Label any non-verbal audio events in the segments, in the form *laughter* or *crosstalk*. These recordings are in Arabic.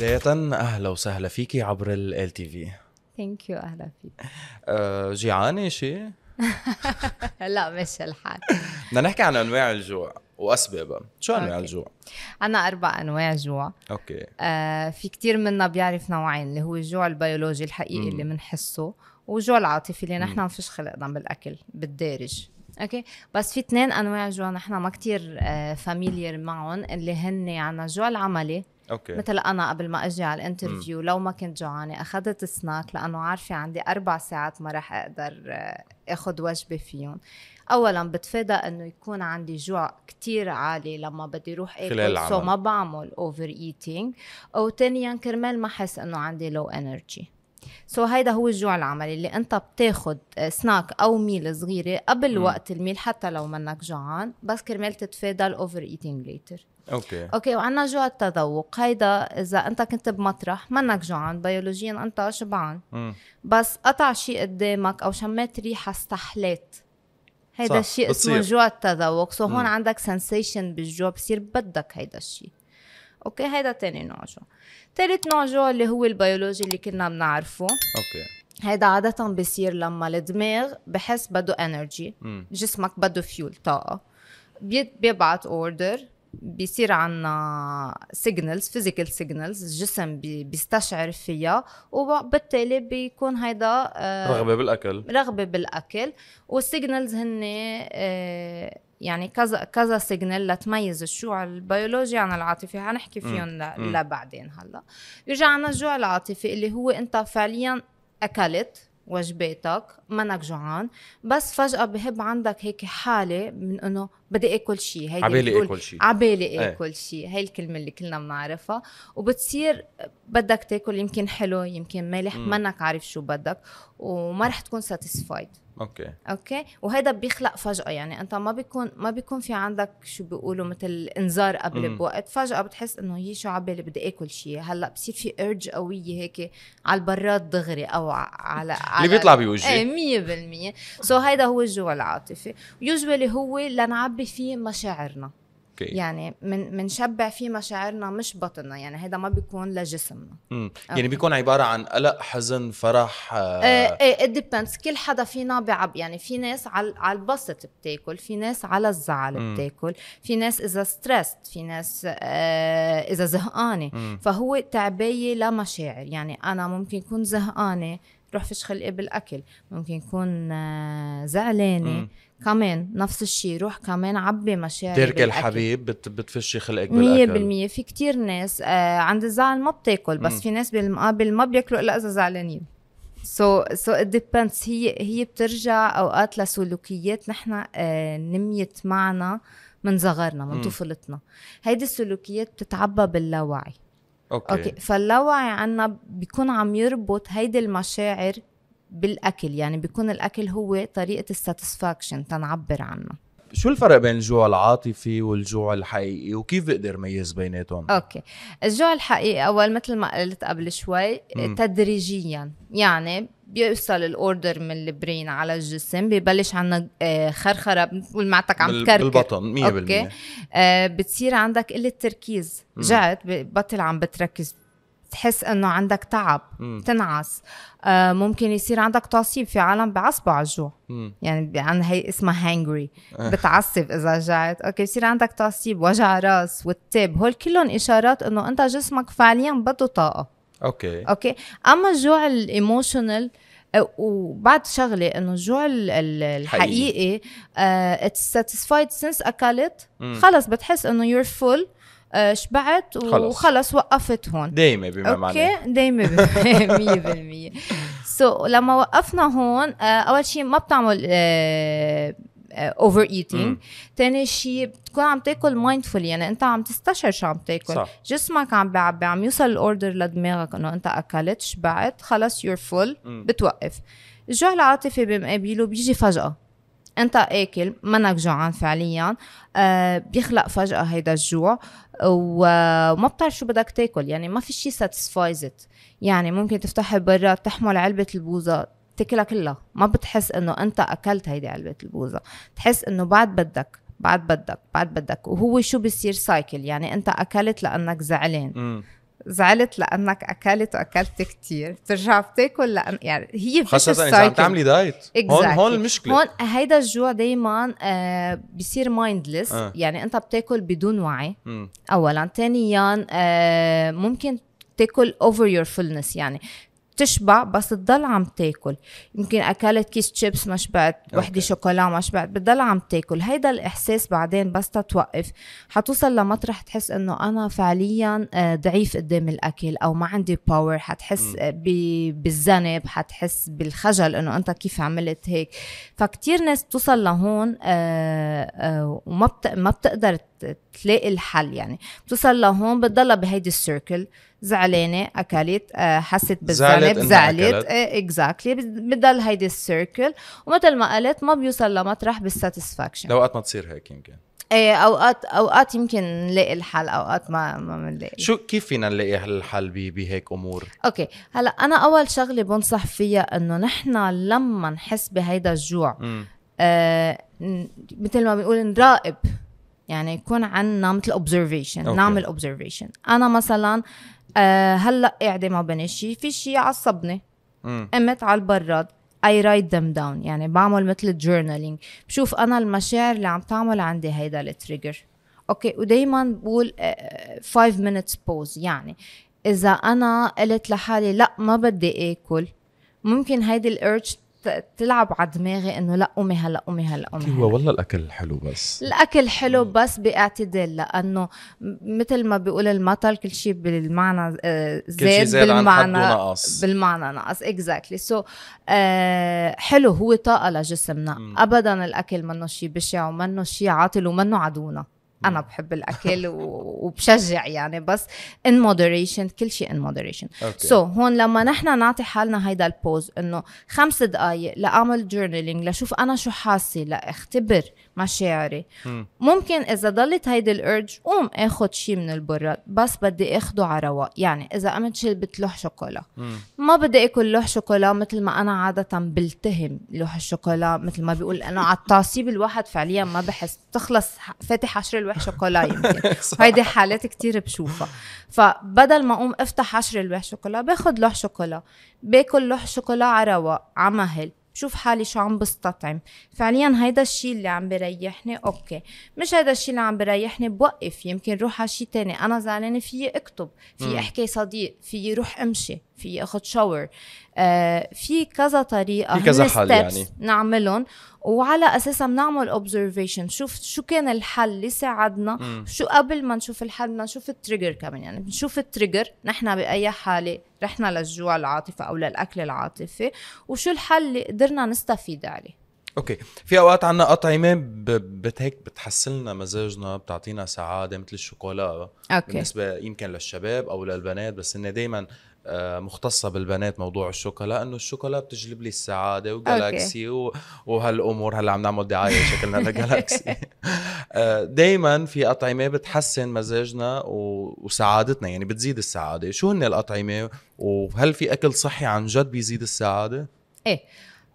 بداية أهلا وسهلا فيكي عبر ال تي في ثانك يو أهلا فيك آه، جيعانة شيء؟ *laughs* لا مش الحال بدنا نحكي عن أنواع الجوع وأسبابها شو أنواع أوكي. الجوع؟ أنا أربع أنواع جوع أوكي آه في كتير منا بيعرف نوعين اللي هو الجوع البيولوجي الحقيقي م. اللي بنحسه وجوع العاطفي اللي نحن ما فيش خلقنا بالأكل بالدارج اوكي بس في اثنين انواع جوع نحن ما كتير فاميليير آه، معهم اللي هن عنا يعني الجوع العملي أوكي. مثل انا قبل ما اجي على الانترفيو لو ما كنت جوعانه اخذت سناك لانه عارفه عندي اربع ساعات ما راح اقدر آه، اخذ وجبه فيهم اولا بتفادى انه يكون عندي جوع كتير عالي لما بدي اروح اكل خلال سو ما بعمل اوفر ايتينج او ثانيا كرمال ما احس انه عندي لو انرجي سو هيدا هو الجوع العملي اللي انت بتاخد آه، سناك او ميل صغيره قبل م. وقت الميل حتى لو منك جوعان بس كرمال تتفادى الاوفر ايتينج ليتر اوكي اوكي وعندنا جوع التذوق هيدا اذا انت كنت بمطرح منك جوعان بيولوجيا انت شبعان م. بس قطع شيء قدامك او شميت ريحه استحليت هيدا الشيء اسمه جوع التذوق سو هون عندك سنسيشن بالجوع بصير بدك هيدا الشيء اوكي هيدا تاني نوع جوع تالت نوع جوع اللي هو البيولوجي اللي كنا بنعرفه اوكي هيدا عادة بصير لما الدماغ بحس بده انرجي جسمك بده فيول طاقة بيبعت اوردر بيصير عنا سيجنالز فيزيكال سيجنالز الجسم بي بيستشعر فيها وبالتالي بيكون هيدا آه، رغبه بالاكل رغبه بالاكل والسيجنالز هن آه، يعني كذا كذا سيجنال لتميز الجوع البيولوجي عن العاطفي حنحكي فيهم لبعدين هلا بيرجع عنا الجوع العاطفي اللي هو انت فعليا اكلت وجباتك منك جوعان بس فجاه بهب عندك هيك حاله من انه بدي اكل شيء هي عبالي اكل شيء عبالي إيه. اكل شيء هي الكلمه اللي كلنا بنعرفها وبتصير بدك تاكل يمكن حلو يمكن مالح منك عارف شو بدك وما رح تكون ساتيسفايد اوكي اوكي وهذا بيخلق فجاه يعني انت ما بيكون ما بيكون في عندك شو بيقولوا مثل انذار قبل مم. بوقت فجاه بتحس انه هي شو عبالي بدي اكل شيء هلا بصير في ارج قويه هيك على البراد دغري او على, على اللي بيطلع بوجهي إيه، 100% سو so هيدا هو الجوع العاطفي يوجوالي هو لنعبي فيه مشاعرنا اوكي يعني من منشبع فيه مشاعرنا مش بطننا يعني هذا ما بيكون لجسمنا امم يعني بيكون عباره عن قلق حزن فرح آه. ايه ديبندز إيه، كل حدا فينا بيعب يعني في ناس على على البسط بتاكل في ناس على الزعل mm. بتاكل في ناس اذا ستريست في ناس آه، اذا زهقانه فهو تعبيه لمشاعر يعني انا ممكن اكون زهقانه روح فش خلقي بالاكل ممكن يكون آه، زعلانه كمان نفس الشيء روح كمان عبي مشاعر ترك الحبيب بتفشي خلقك بالاكل 100% في كتير ناس آه، عند الزعل ما بتاكل بس مم. في ناس بالمقابل ما بياكلوا الا اذا زعلانين سو سو ات ديبيندز هي هي بترجع اوقات لسلوكيات نحن آه، نميت معنا من صغرنا من طفولتنا هيدي السلوكيات بتتعبى باللاوعي اوكي, أوكي. فاللاوعي عنا بيكون عم يربط هيدي المشاعر بالاكل يعني بيكون الاكل هو طريقه الساتسفاكشن تنعبر عنها شو الفرق بين الجوع العاطفي والجوع الحقيقي وكيف بقدر ميز بيناتهم؟ اوكي، الجوع الحقيقي اول مثل ما قلت قبل شوي م. تدريجيا، يعني بيوصل الاوردر من البرين على الجسم ببلش عندنا آه، خرخره بنقول معتك عم تكركر بالبطن 100% اوكي آه، بتصير عندك قله تركيز جعت بطل عم بتركز تحس انه عندك تعب مم. تنعس آه ممكن يصير عندك تعصيب في عالم بعصبه على الجوع يعني عن هي اسمها هانجري أه. بتعصب اذا جعت اوكي بصير عندك تعصيب وجع راس والتب هول كلهم اشارات انه انت جسمك فعليا بده طاقه اوكي اوكي اما الجوع الايموشنال أه، وبعد شغله انه الجوع الحقيقي اتس ساتيسفايد سنس اكلت خلص بتحس انه يور فول أه، شبعت وخلص وقفت هون دايمه بما معناه اوكي دايمه 100% سو لما وقفنا هون أه، اول شيء ما بتعمل آه اوفر uh, ايتينج mm. ثاني شيء بتكون عم تاكل مايندفول يعني انت عم تستشعر شو عم تاكل صح. جسمك عم بيعبي عم يوصل الاوردر لدماغك انه انت اكلت شبعت خلص يور فول mm. بتوقف الجوع العاطفي بمقابله بيجي فجاه انت اكل منك جوعان فعليا آه بيخلق فجاه هيدا الجوع وما بتعرف شو بدك تاكل يعني ما في شيء ساتسفايزت يعني ممكن تفتحي برا تحمل علبه البوظه بتاكلها كلها ما بتحس انه انت اكلت هيدي علبه البوظه تحس انه بعد بدك بعد بدك بعد بدك وهو شو بصير سايكل يعني انت اكلت لانك زعلان م. زعلت لانك اكلت واكلت كثير بترجع بتاكل لان يعني هي خاصة اذا عم تعملي دايت exactly. هون هون المشكلة هون هيدا الجوع دايما آه بصير مايندلس آه. يعني انت بتاكل بدون وعي م. اولا ثانيا آه ممكن تاكل اوفر يور فولنس يعني بتشبع بس تضل عم تاكل يمكن اكلت كيس شيبس ما شبعت وحده شوكولا ما شبعت بتضل عم تاكل هيدا الاحساس بعدين بس تتوقف حتوصل لمطرح تحس انه انا فعليا آه، ضعيف قدام الاكل او ما عندي باور حتحس بالذنب حتحس بالخجل انه انت كيف عملت هيك فكتير ناس توصل لهون آه، آه، وما ما بتقدر تلاقي الحل يعني بتوصل لهون بتضلها بهيدي السيركل زعلانه اكلت آه، حست بالذنب زعلت اكزاكتلي إيه، بتضل هيدي السيركل ومثل ما قلت ما بيوصل لمطرح بالساتسفاكشن اوقات ما تصير هيك يمكن ايه اوقات اوقات يمكن نلاقي الحل اوقات ما ما بنلاقي شو كيف فينا نلاقي الحل بهيك امور؟ اوكي هلا انا اول شغله بنصح فيها انه نحن لما نحس بهيدا الجوع آه مثل ما بنقول نراقب يعني يكون عندنا مثل اوبزرفيشن نعمل اوبزرفيشن انا مثلا أه هلا قاعده ما بني شيء في شيء عصبني قمت على البراد اي رايت ذم داون يعني بعمل مثل جورنالينج بشوف انا المشاعر اللي عم تعمل عندي هيدا التريجر اوكي ودايما بقول 5 آه، minutes بوز يعني اذا انا قلت لحالي لا ما بدي اكل ممكن هيدي الارج تلعب على دماغي انه لا امي هلا امي هلا امي هو والله الاكل حلو بس الاكل حلو بس باعتدال لانه مثل ما بيقول المثل كل شيء بالمعنى آه، زاد, زاد بالمعنى نقص بالمعنى نقص اكزاكتلي exactly. سو so, آه، حلو هو طاقه لجسمنا م. ابدا الاكل منه شيء بشع ومنه شيء عاطل ومنه عدونا انا بحب الاكل وبشجع يعني بس ان مودريشن كل شيء ان مودريشن سو هون لما نحن نعطي حالنا هيدا البوز انه خمس دقائق لاعمل جورنالينج لشوف انا شو حاسه لاختبر مشاعري ممكن اذا ضلت هيدي الارج قوم اخذ شي من البراد بس بدي اخده على رواق يعني اذا قمت شربت لوح شوكولا ما بدي اكل لوح شوكولا مثل ما انا عاده بلتهم لوح الشوكولا مثل ما بيقول انه على التعصيب الواحد فعليا ما بحس تخلص فاتح عشر لوح شوكولا يمكن *laughs* هيدي حالات كتير بشوفها فبدل ما اقوم افتح عشر لوح شوكولا باخذ لوح شوكولا باكل لوح شوكولا على رواق على مهل شوف حالي شو عم بستطعم فعليا هيدا الشيء اللي عم بريحني اوكي مش هيدا الشيء اللي عم بريحني بوقف يمكن روح على شيء تاني انا زعلانه فيي اكتب في احكي صديق في روح امشي في ياخذ شاور آه في كذا طريقه في كذا حل يعني نعملهم وعلى اساسها بنعمل اوبزرفيشن شوف شو كان الحل اللي ساعدنا شو قبل ما نشوف الحل بدنا نشوف التريجر كمان يعني بنشوف التريجر نحن باي حاله رحنا للجوع العاطفي او للاكل العاطفي وشو الحل اللي قدرنا نستفيد عليه اوكي في اوقات عنا اطعمه بتهيك لنا مزاجنا بتعطينا سعاده مثل الشوكولا أوكي. بالنسبه يمكن للشباب او للبنات بس انه دائما آه، مختصه بالبنات موضوع الشوكولا انه الشوكولا بتجلب لي السعاده وجالاكسي و... وهالامور هلا عم نعمل دعايه شكلنا *laughs* لجالاكسي آه، دائما في اطعمه بتحسن مزاجنا و... وسعادتنا يعني بتزيد السعاده شو هن الاطعمه وهل في اكل صحي عن جد بيزيد السعاده ايه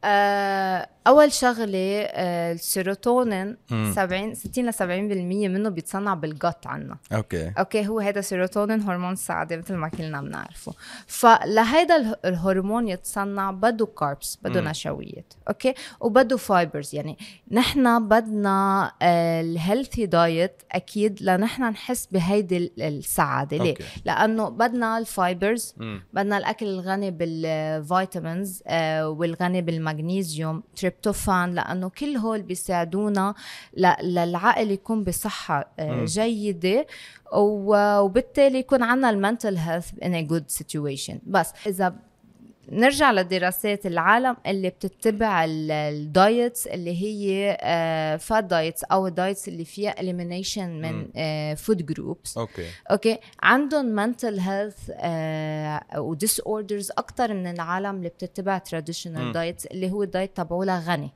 آه اول شغله آه، السيروتونين 70 60 ل 70% منه بيتصنع بالجت عنا اوكي اوكي هو هذا سيروتونين هرمون السعاده مثل ما كلنا بنعرفه فلهيدا الهرمون يتصنع بده كاربس بده نشويات اوكي وبده فايبرز يعني نحن بدنا آه، الهيلثي دايت اكيد لنحن نحس بهيدي السعاده ليه أوكي. لانه بدنا الفايبرز بدنا الاكل الغني بالفيتامينز آه، والغني بالمغنيزيوم التryptophan لانه كل هول بيساعدونا للعقل يكون بصحه آه، جيده وبالتالي يكون عندنا المنتل هيلث ان a good situation بس اذا نرجع للدراسات العالم اللي بتتبع الدايتس اللي هي فات آه، دايتس او الدايتس اللي فيها اليمينيشن من فود جروبس آه، اوكي اوكي عندهم منتل هيلث وديس اوردرز اكثر من العالم اللي بتتبع تراديشنال دايتس اللي هو الدايت تبعولها غني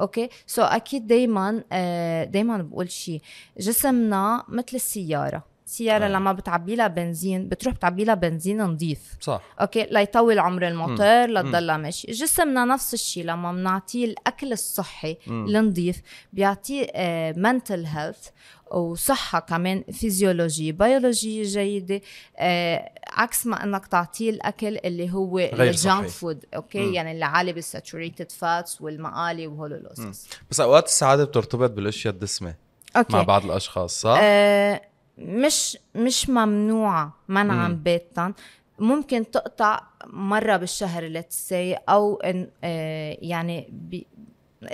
اوكي سو so, اكيد دائما آه، دائما بقول شيء جسمنا مثل السياره سياره آه. لما بتعبي لها بنزين بتروح بتعبي لها بنزين نظيف صح اوكي ليطول عمر الموتور لتضلها ماشي جسمنا نفس الشيء لما بنعطيه الاكل الصحي النظيف بيعطيه منتل آه، هيلث وصحه كمان فيزيولوجيه بيولوجيه جيده آه عكس ما انك تعطيه الاكل اللي هو الجانك فود اوكي مم. يعني اللي عالي بالساتوريتد فاتس والمقالي وهول بس اوقات السعاده بترتبط بالاشياء الدسمه أوكي. مع بعض الاشخاص صح؟ آه مش مش ممنوعه منعا باتا ممكن تقطع مره بالشهر ليتس او إن آه، يعني بي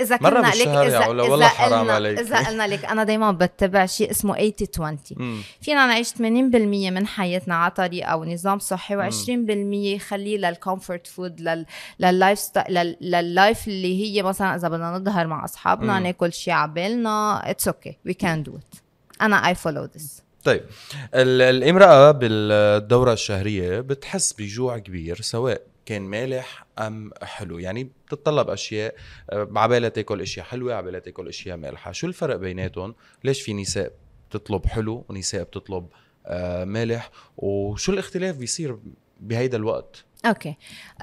اذا كنا مرة لك اذا يا لو والله حرام عليك اذا قلنا لك انا دائما بتبع شيء اسمه 80 20 فينا نعيش 80% من حياتنا على طريقه ونظام صحي و20% خليه للكومفورت فود لللايف ستايل لللايف اللي هي مثلا اذا بدنا نظهر مع اصحابنا مم. ناكل شيء على بالنا اتس اوكي وي كان دو ات انا اي فولو ذس طيب الامراه بالدوره الشهريه بتحس بجوع كبير سواء كان مالح ام حلو يعني بتتطلب اشياء آه، عبالها تاكل اشياء حلوه عبالها تاكل اشياء مالحه شو الفرق بيناتهم ليش في نساء بتطلب حلو ونساء بتطلب آه، مالح وشو الاختلاف بيصير بهيدا الوقت اوكي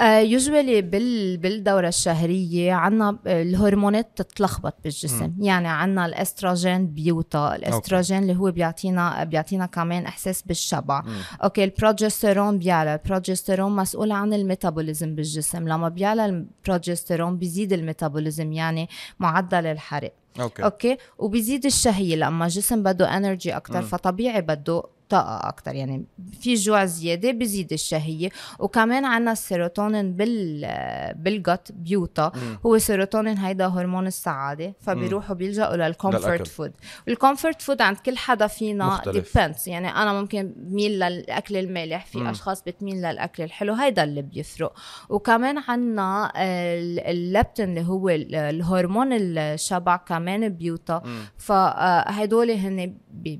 يوجوالي آه، بال بالدوره الشهريه عندنا الهرمونات تتلخبط بالجسم م. يعني عندنا الاستروجين بيوتا الاستروجين أوكي. اللي هو بيعطينا بيعطينا كمان احساس بالشبع م. اوكي البروجستيرون بيعلى البروجستيرون مسؤول عن الميتابوليزم بالجسم لما بيعلى البروجستيرون بيزيد الميتابوليزم يعني معدل الحرق اوكي اوكي وبيزيد الشهية لما الجسم بده انرجي اكثر فطبيعي بده طاقة أكتر يعني في جوع زيادة بزيد الشهية وكمان عنا السيروتونين بال بالجت بيوتا م. هو سيروتونين هيدا هرمون السعادة فبيروحوا بيلجأوا للكومفورت فود الكومفورت فود عند كل حدا فينا ديبندز يعني أنا ممكن بميل للأكل المالح في م. أشخاص بتميل للأكل الحلو هيدا اللي بيفرق وكمان عنا اللبتين اللي هو الهرمون الشبع كمان كمان بيوتا فهدول آه، هن بي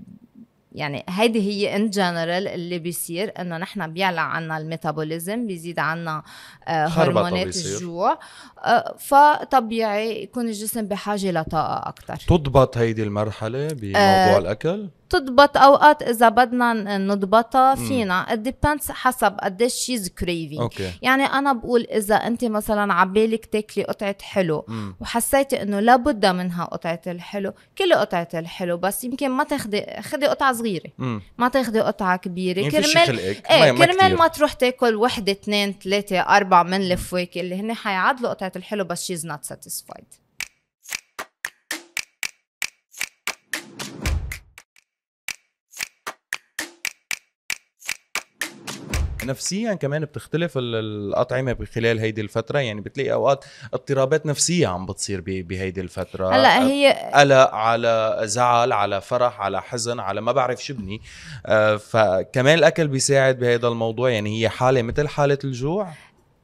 يعني هيدي هي ان جنرال اللي بيصير انه نحن بيعلى عنا الميتابوليزم بيزيد عنا آه، هرمونات الجوع آه، فطبيعي يكون الجسم بحاجه لطاقه اكثر تضبط هيدي المرحله بموضوع أه الاكل بتضبط اوقات اذا بدنا نضبطها فينا ديبندز حسب قديش شيز كريفي يعني انا بقول اذا انت مثلا عبالك تاكلي قطعه حلو وحسيتي انه لابد منها قطعه الحلو كل قطعه الحلو بس يمكن ما تاخدي خدي قطعه صغيره ما تاخدي قطعه كبيره يعني كرمال ايه كرمال ما تروح تاكل وحده اثنين ثلاثه اربع من الفواكه اللي هن حيعدلوا قطعه الحلو بس شيز نوت ساتيسفايد نفسيا كمان بتختلف الاطعمه بخلال هيدي الفتره يعني بتلاقي اوقات اضطرابات نفسيه عم بتصير بهيدي الفتره هلا هي قلق على زعل على فرح على حزن على ما بعرف شبني آه، فكمان الاكل بيساعد بهذا الموضوع يعني هي حاله مثل حاله الجوع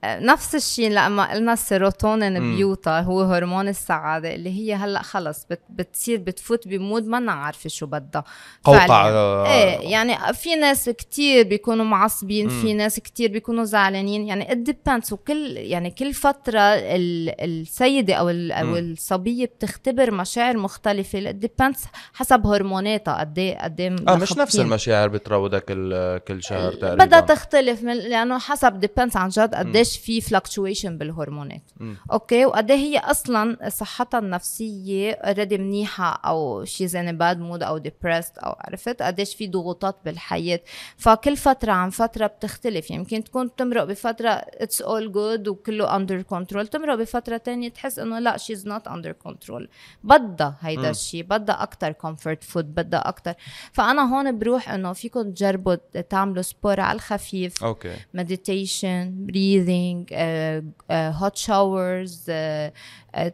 نفس الشيء لما قلنا السيروتونين بيوتا هو هرمون السعادة اللي هي هلا خلص بت بتصير بتفوت بمود ما عارفة شو بدها قوطع آه، ايه يعني في ناس كتير بيكونوا معصبين مم. في ناس كتير بيكونوا زعلانين يعني الديبانس وكل يعني كل فترة السيدة أو أو الصبية بتختبر مشاعر مختلفة الديبانس حسب هرموناتها قد ايه قد ايه اه مش نفس المشاعر بتراودها كل كل شهر تقريبا بدها تختلف لأنه حسب ديبانس عن جد قديش قديش في فلكتويشن بالهرمونات م. اوكي وقد إيه هي اصلا صحتها النفسيه اوريدي منيحه او شي زين باد مود او ديبرست او عرفت قديش في ضغوطات بالحياه فكل فتره عن فتره بتختلف يعني يمكن يعني تكون تمرق بفتره اتس اول جود وكله اندر كنترول تمرق بفتره تانية تحس انه لا شي از نوت اندر كنترول بدها هيدا الشيء بدها اكثر كومفورت فود بدها اكثر فانا هون بروح انه فيكم تجربوا تعملوا سبور على الخفيف اوكي مديتيشن بريذنج ساونينج هوت شاورز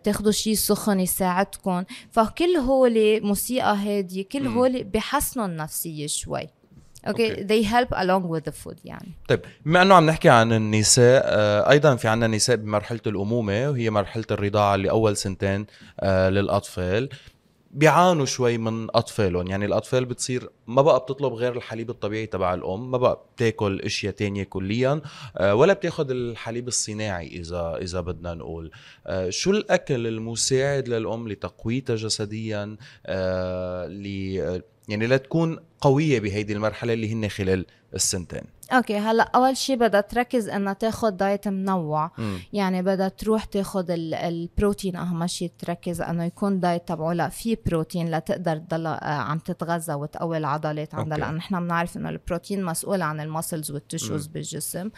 تاخذوا شيء سخن يساعدكم فكل هول موسيقى هاديه كل هول بحسنوا النفسيه شوي اوكي okay. they help along with the food يعني طيب بما انه عم نحكي عن النساء آه ايضا في عندنا نساء بمرحله الامومه وهي مرحله الرضاعه اللي اول سنتين آه للاطفال بيعانوا شوي من اطفالهم يعني الاطفال بتصير ما بقى بتطلب غير الحليب الطبيعي تبع الام ما بقى بتاكل اشياء تانية كليا آه، ولا بتاخذ الحليب الصناعي اذا اذا بدنا نقول آه، شو الاكل المساعد للام لتقويتها جسديا آه، ل يعني لتكون قويه بهيدي المرحله اللي هن خلال السنتين اوكي هلا اول شيء بدها تركز انها تاخذ دايت منوع م. يعني بدها تروح تاخذ البروتين اهم شيء تركز انه يكون دايت تبعه لا في بروتين لتقدر تضل آه، عم تتغذى وتقوي العضلات عندها لان نحن بنعرف انه البروتين مسؤول عن الماسلز والتشوز م. بالجسم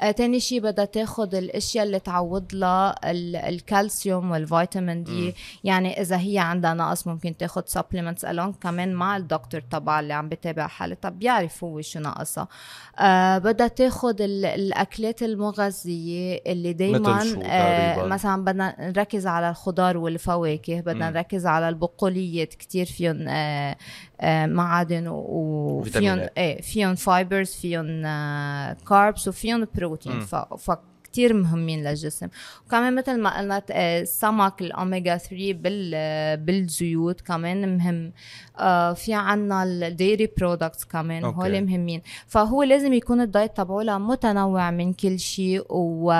آه تاني شيء بدها تاخذ الاشياء اللي تعوض لها الكالسيوم والفيتامين دي م. يعني اذا هي عندها نقص ممكن تاخذ سبلمنتس الون كمان مع الدكتور تبع اللي عم بتابع حالي طب بيعرف هو شو ناقصها آه بدها تاخذ الاكلات المغذيه اللي دائما آه مثلا بدنا نركز على الخضار والفواكه بدنا نركز على البقوليات كتير فيهم آه آه معادن وفيهم ايه فيهم فايبرز فيهم آه كاربس وفيهم بروتين ف كتير مهمين للجسم وكمان مثل ما قلنا آه، السمك الاوميجا 3 بال آه، بالزيوت كمان مهم آه، في عنا الديري برودكتس كمان هول مهمين فهو لازم يكون الدايت تبعه متنوع من كل شيء و...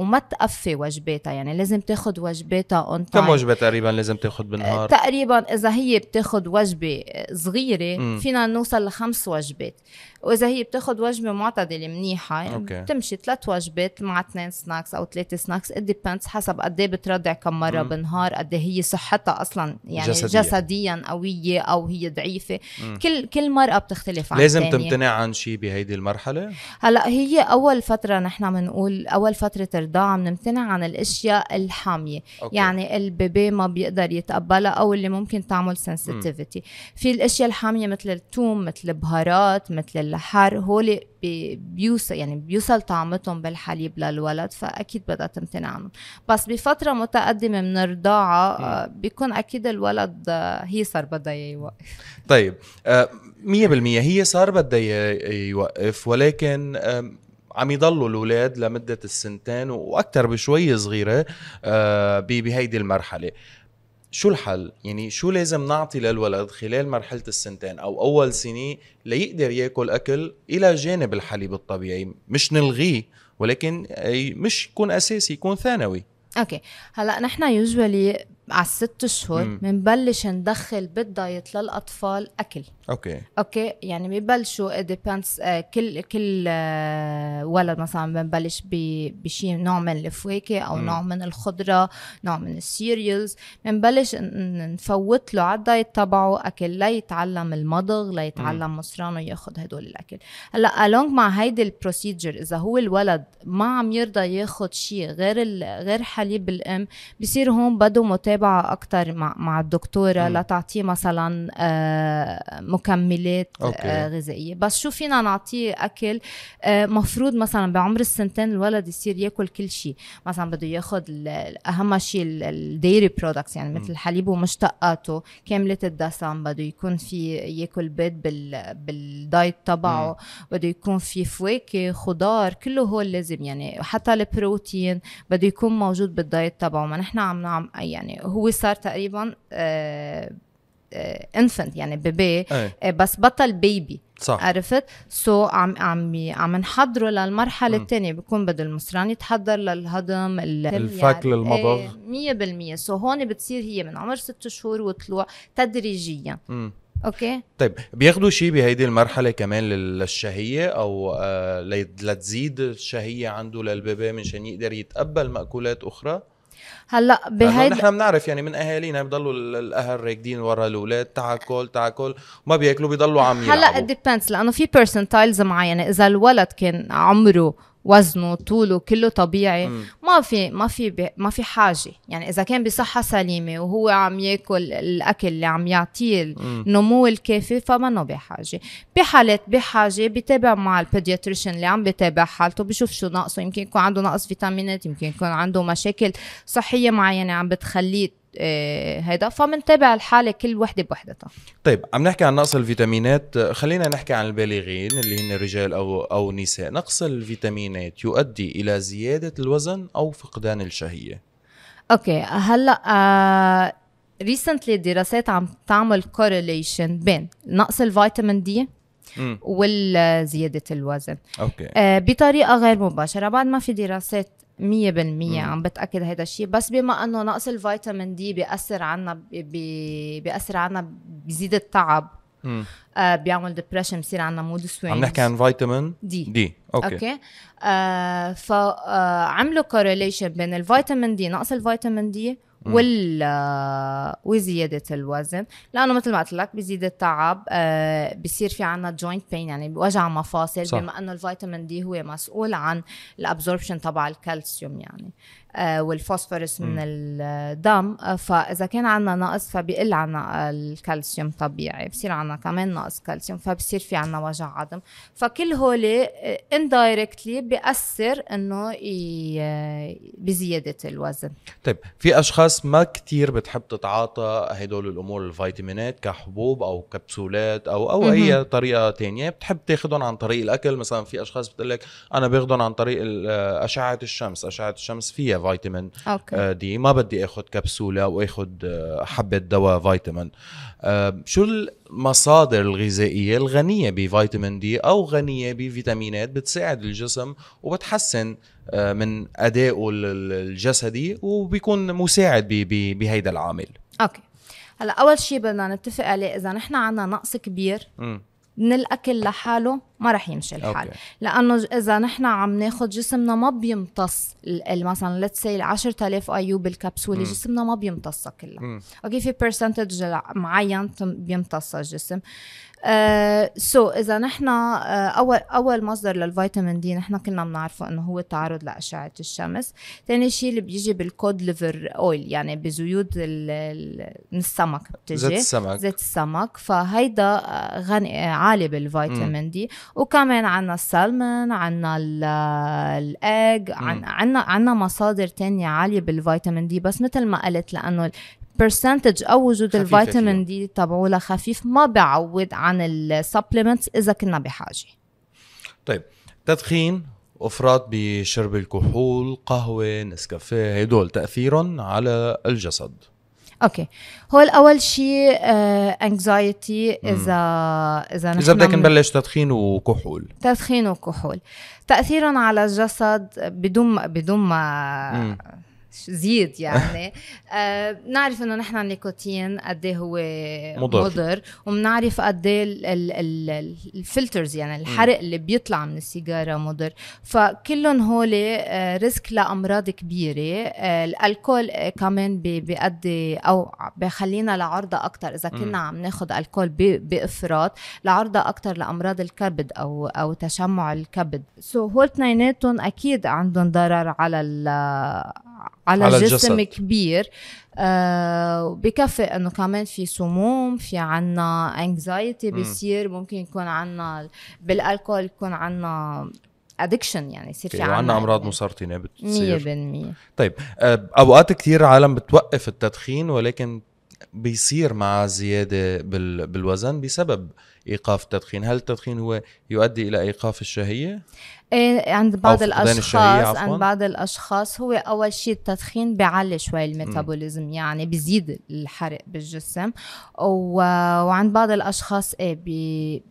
وما تقفي وجباتها يعني لازم تاخذ وجباتها اون كم وجبه تقريبا لازم تاخذ بالنهار تقريبا اذا هي بتاخذ وجبه صغيره م. فينا نوصل لخمس وجبات واذا هي بتاخذ وجبه معتدله منيحه يعني أوكي. بتمشي ثلاث وجبات مع اثنين سناكس او ثلاثه سناكس ديبندز حسب قد ايه بترضع كم مره مم. بالنهار قد إيه هي صحتها اصلا يعني جسديا, جسدياً قويه او هي ضعيفه مم. كل كل مرأة بتختلف عن لازم تمتنع عن شيء بهيدي المرحله هلا هي اول فتره نحن بنقول اول فتره رضاعه بنمتنع عن الاشياء الحاميه أوكي. يعني البيبي ما بيقدر يتقبلها او اللي ممكن تعمل سنسيتيفيتي في الاشياء الحاميه مثل الثوم مثل البهارات مثل الحر هول بيوصل يعني بيوصل طعمتهم بالحليب للولد فاكيد بدها تمتنع عنهم بس بفتره متقدمه من الرضاعه آه، بيكون اكيد الولد آه، هي صار بدها يوقف طيب 100% آه، هي صار بدها يوقف ولكن عم يضلوا الاولاد لمده السنتين واكثر بشوي صغيره بهيدي المرحله شو الحل؟ يعني شو لازم نعطي للولد خلال مرحلة السنتين أو أول سنة ليقدر ياكل أكل إلى جانب الحليب الطبيعي، مش نلغيه ولكن مش يكون أساسي يكون ثانوي. اوكي هلا نحن يوجوالي على الست شهور بنبلش ندخل بالدايت للاطفال اكل اوكي اوكي يعني ببلشوا ديبندس آه، كل كل آه، ولد مثلا ببلش بشيء نوع من الفواكه او م. نوع من الخضره نوع من السيريالز بنبلش نفوت له على الدايت تبعه اكل ليتعلم المضغ ليتعلم مصرانه ياخذ هدول الاكل هلا الونج مع هيدي البروسيجر اذا هو الولد ما عم يرضى ياخذ شيء غير غير حليب الام بصير هون بده متابعه اكثر مع مع الدكتوره لتعطيه مثلا آه مكملات آه، أوكي. غذائيه بس شو فينا نعطيه اكل آه، مفروض مثلا بعمر السنتين الولد يصير ياكل كل شيء مثلا بده ياخذ اهم شيء الديري برودكتس يعني مثل الحليب ومشتقاته كامله الدسم بده يكون في ياكل بيض بالدايت تبعه بده يكون في فواكه خضار كله هو لازم يعني حتى البروتين بده يكون موجود بالدايت تبعه ما نحن عم نعم يعني هو صار تقريبا آه انفنت آه، يعني بيبي أي. آه، بس بطل بيبي صح عرفت سو so, عم عم عم نحضره للمرحله الثانيه بكون بده المصران يتحضر للهضم الفك يعني للمضغ 100% إيه، سو هون بتصير هي من عمر ست شهور وطلوع تدريجيا م. اوكي طيب بياخذوا شيء بهيدي المرحله كمان للشهيه او آه لتزيد الشهيه عنده للبيبي منشان يقدر يتقبل ماكولات اخرى هلا بهيدا نحن بنعرف يعني من اهالينا بضلوا الاهل راكدين ورا الاولاد تعال كل تعال كل ما بياكلوا بيضلوا عم يلعبوا هلا ديبيندز لانه في بيرسنتايلز معينه اذا الولد كان عمره وزنه طوله كله طبيعي ما في ما في ما في حاجه يعني اذا كان بصحه سليمه وهو عم ياكل الاكل اللي عم يعطيه النمو الكافي فما بحاجه بحالات بحاجه بتابع مع البيدياتريشن اللي عم بتابع حالته بشوف شو ناقصه يمكن يكون عنده نقص فيتامينات يمكن يكون عنده مشاكل صحيه معينه عم بتخليه آه، هيدا فمنتابع الحاله كل وحده بوحدتها طيب عم نحكي عن نقص الفيتامينات خلينا نحكي عن البالغين اللي هن رجال او او نساء نقص الفيتامينات يؤدي الى زياده الوزن او فقدان الشهيه اوكي هلا ريسنتلي آه، دراسات عم تعمل كورليشن بين نقص الفيتامين دي وزياده الوزن اوكي آه بطريقه غير مباشره بعد ما في دراسات مية بالمية عم بتأكد هيدا الشيء بس بما أنه نقص الفيتامين دي بيأثر عنا بي بيأثر عنا بيزيد التعب آه بيعمل ديبرشن بصير عندنا مود سوينج عم نحكي عن فيتامين دي دي اوكي اوكي آه فعملوا كوريليشن كورليشن بين الفيتامين دي نقص الفيتامين دي وال آه، وزياده الوزن لانه مثل ما قلت لك بزيد التعب آه، بصير في عنا جوينت بين يعني وجع مفاصل صح. بما انه الفيتامين دي هو مسؤول عن الابزوربشن تبع الكالسيوم يعني آه، والفوسفورس من الدم آه، فاذا كان عندنا نقص فبيقل عنا الكالسيوم طبيعي بصير عنا كمان نقص كالسيوم فبصير في عنا وجع عظم فكل هول اندايركتلي آه، بياثر انه بزياده الوزن طيب في اشخاص ما كتير بتحب تتعاطى هدول الامور الفيتامينات كحبوب او كبسولات او او اي طريقه تانية بتحب تاخذهم عن طريق الاكل مثلا في اشخاص بتقول لك انا باخذهم عن طريق اشعه الشمس اشعه الشمس فيها فيتامين آه، دي ما بدي اخذ كبسوله واخذ آه، حبه دواء فيتامين آه، شو المصادر الغذائيه الغنيه بفيتامين دي او غنيه بفيتامينات بتساعد الجسم وبتحسن من ادائه الجسدي وبيكون مساعد بهيدا العامل اوكي هلا اول شيء بدنا نتفق عليه اذا نحن عندنا نقص كبير م. من الاكل لحاله ما رح يمشي الحال أوكي. لانه اذا نحن عم ناخذ جسمنا ما بيمتص مثلا ليتس سي 10000 ايو بالكبسوله جسمنا ما بيمتصها كلها اوكي في برسنتج معين بيمتصها الجسم سو آه، uh, so, اذا نحن uh, اول اول مصدر للفيتامين دي نحن كلنا بنعرفه انه هو التعرض لاشعه الشمس ثاني شيء اللي بيجي بالكود ليفر اويل يعني بزيوت من السمك بتجي زيت السمك زيت السمك فهيدا آه، غني عالي بالفيتامين دي وكمان عندنا السلمون عندنا الايج عندنا عندنا مصادر تانية عاليه بالفيتامين دي بس مثل ما قلت لانه برسنتج او وجود الفيتامين دي تبعولها خفيف ما بيعوض عن السبلمنتس اذا كنا بحاجه طيب تدخين افراط بشرب الكحول قهوه نسكافيه هدول تاثيرهم على الجسد اوكي هول اول شيء انكزايتي آه، اذا اذا اذا بدك نبلش تدخين وكحول تدخين وكحول تاثيرهم على الجسد بدون بدون ما زيد يعني *laughs* آه بنعرف انه نحن النيكوتين قد ايه هو مضر, مضر وبنعرف قد ايه الفلترز يعني الحرق اللي بيطلع من السيجاره مضر فكلهم هول آه، ريسك لامراض كبيره آه، الكول آه، كمان بيأدي او بخلينا لعرضه اكثر اذا كنا عم ناخذ الكول بافراط لعرضه اكثر لامراض الكبد او او تشمع الكبد سو so هول اثنيناتهم اكيد عندهم ضرر على على, على جسم الجسد. كبير آه بكفي انه كمان في سموم في عنا انكزايتي بيصير ممكن يكون عنا بالالكول يكون عنا ادكشن يعني يصير في أيوة، عنا امراض مسرطنه بتصير 100% طيب آه، اوقات كثير عالم بتوقف التدخين ولكن بيصير مع زياده بالوزن بسبب آه ايقاف التدخين هل التدخين هو يؤدي الى ايقاف الشهيه إيه، عند بعض الاشخاص عند بعض الاشخاص هو اول شيء التدخين بيعلي شوي الميتابوليزم يعني بيزيد الحرق بالجسم و... وعند بعض الاشخاص ايه بي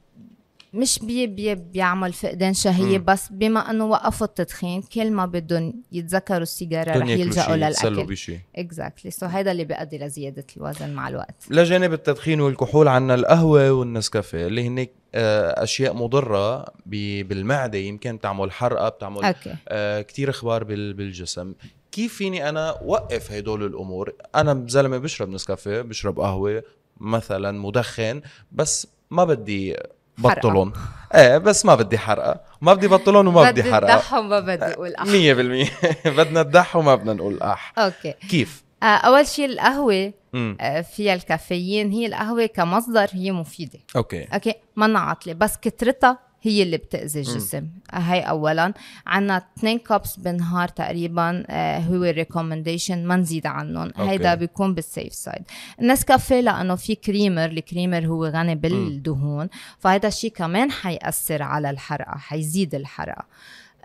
مش بيب بي بيعمل فقدان شهية مم. بس بما انه وقفوا التدخين كل ما بدهم يتذكروا السيجارة رح يلجأوا للأكل بشي اكزاكتلي سو هذا اللي بيؤدي لزيادة الوزن مع الوقت لجانب التدخين والكحول عنا القهوة والنسكافيه اللي هن آه، اشياء مضره بالمعده يمكن بتعمل حرقه بتعمل أوكي. آه، كتير اخبار بالجسم كيف فيني انا وقف هدول الامور انا زلمه بشرب نسكافيه بشرب قهوه مثلا مدخن بس ما بدي بطلون ايه بس ما بدي حرقه ما بدي بطلون وما بدي حرقه بدي وما بدي اقول اح 100% *laughs* بدنا الدح وما بدنا نقول اح اوكي كيف آه، اول شيء القهوه آه، فيها الكافيين هي القهوه كمصدر هي مفيده اوكي اوكي ما عاطله بس كترتها هي اللي بتأذي الجسم هاي أولا عنا 2 كابس بالنهار تقريبا آه هو الريكومنديشن ما نزيد عنهم هيدا بيكون بالسيف سايد النسكافيه لأنه في كريمر الكريمر هو غني بالدهون فهيدا الشيء كمان حيأثر على الحرقة حيزيد الحرقة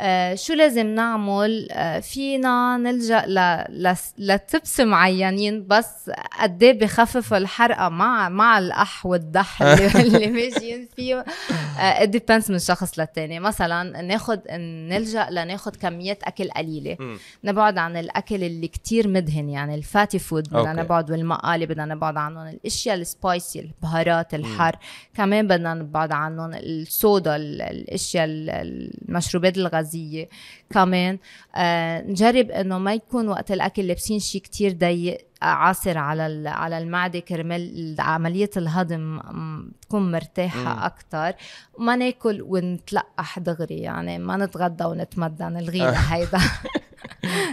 آه، شو لازم نعمل آه، فينا نلجا لتبس معينين بس قد ايه بخففوا الحرقه مع مع الاح والضح اللي, *laughs* اللي ماشيين فيه آه ديبنس من شخص للتاني مثلا ناخد نلجا لناخد كميات اكل قليله نبعد عن الاكل اللي كتير مدهن يعني الفاتي فود بدنا نبعد والمقالي بدنا نبعد عنهم الاشياء السبايسي البهارات الحر كمان بدنا نبعد عنهم الصودا الاشياء المشروبات الغازيه غازيه كمان آه نجرب انه ما يكون وقت الاكل لابسين شيء كتير ضيق عاصر على على المعده كرمال عمليه الهضم تكون مرتاحه اكثر ما ناكل ونتلقح دغري يعني ما نتغدى ونتمدن نلغينا *laughs* هيدا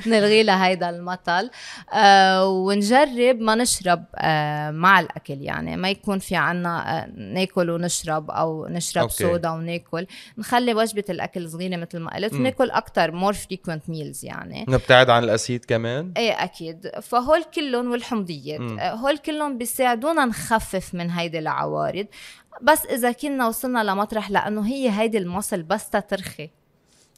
نلغي لها هيدا المطل آه، ونجرب ما نشرب آه، مع الاكل يعني ما يكون في عنا آه، ناكل ونشرب او نشرب سودا وناكل نخلي وجبه الاكل صغيره مثل ما قلت ناكل اكثر مور فريكونت ميلز يعني نبتعد عن الاسيد كمان ايه اكيد فهول كلهم والحمضيات هول كلهم بيساعدونا نخفف من هيدي العوارض بس اذا كنا وصلنا لمطرح لانه هي هيدي المصل بس تترخي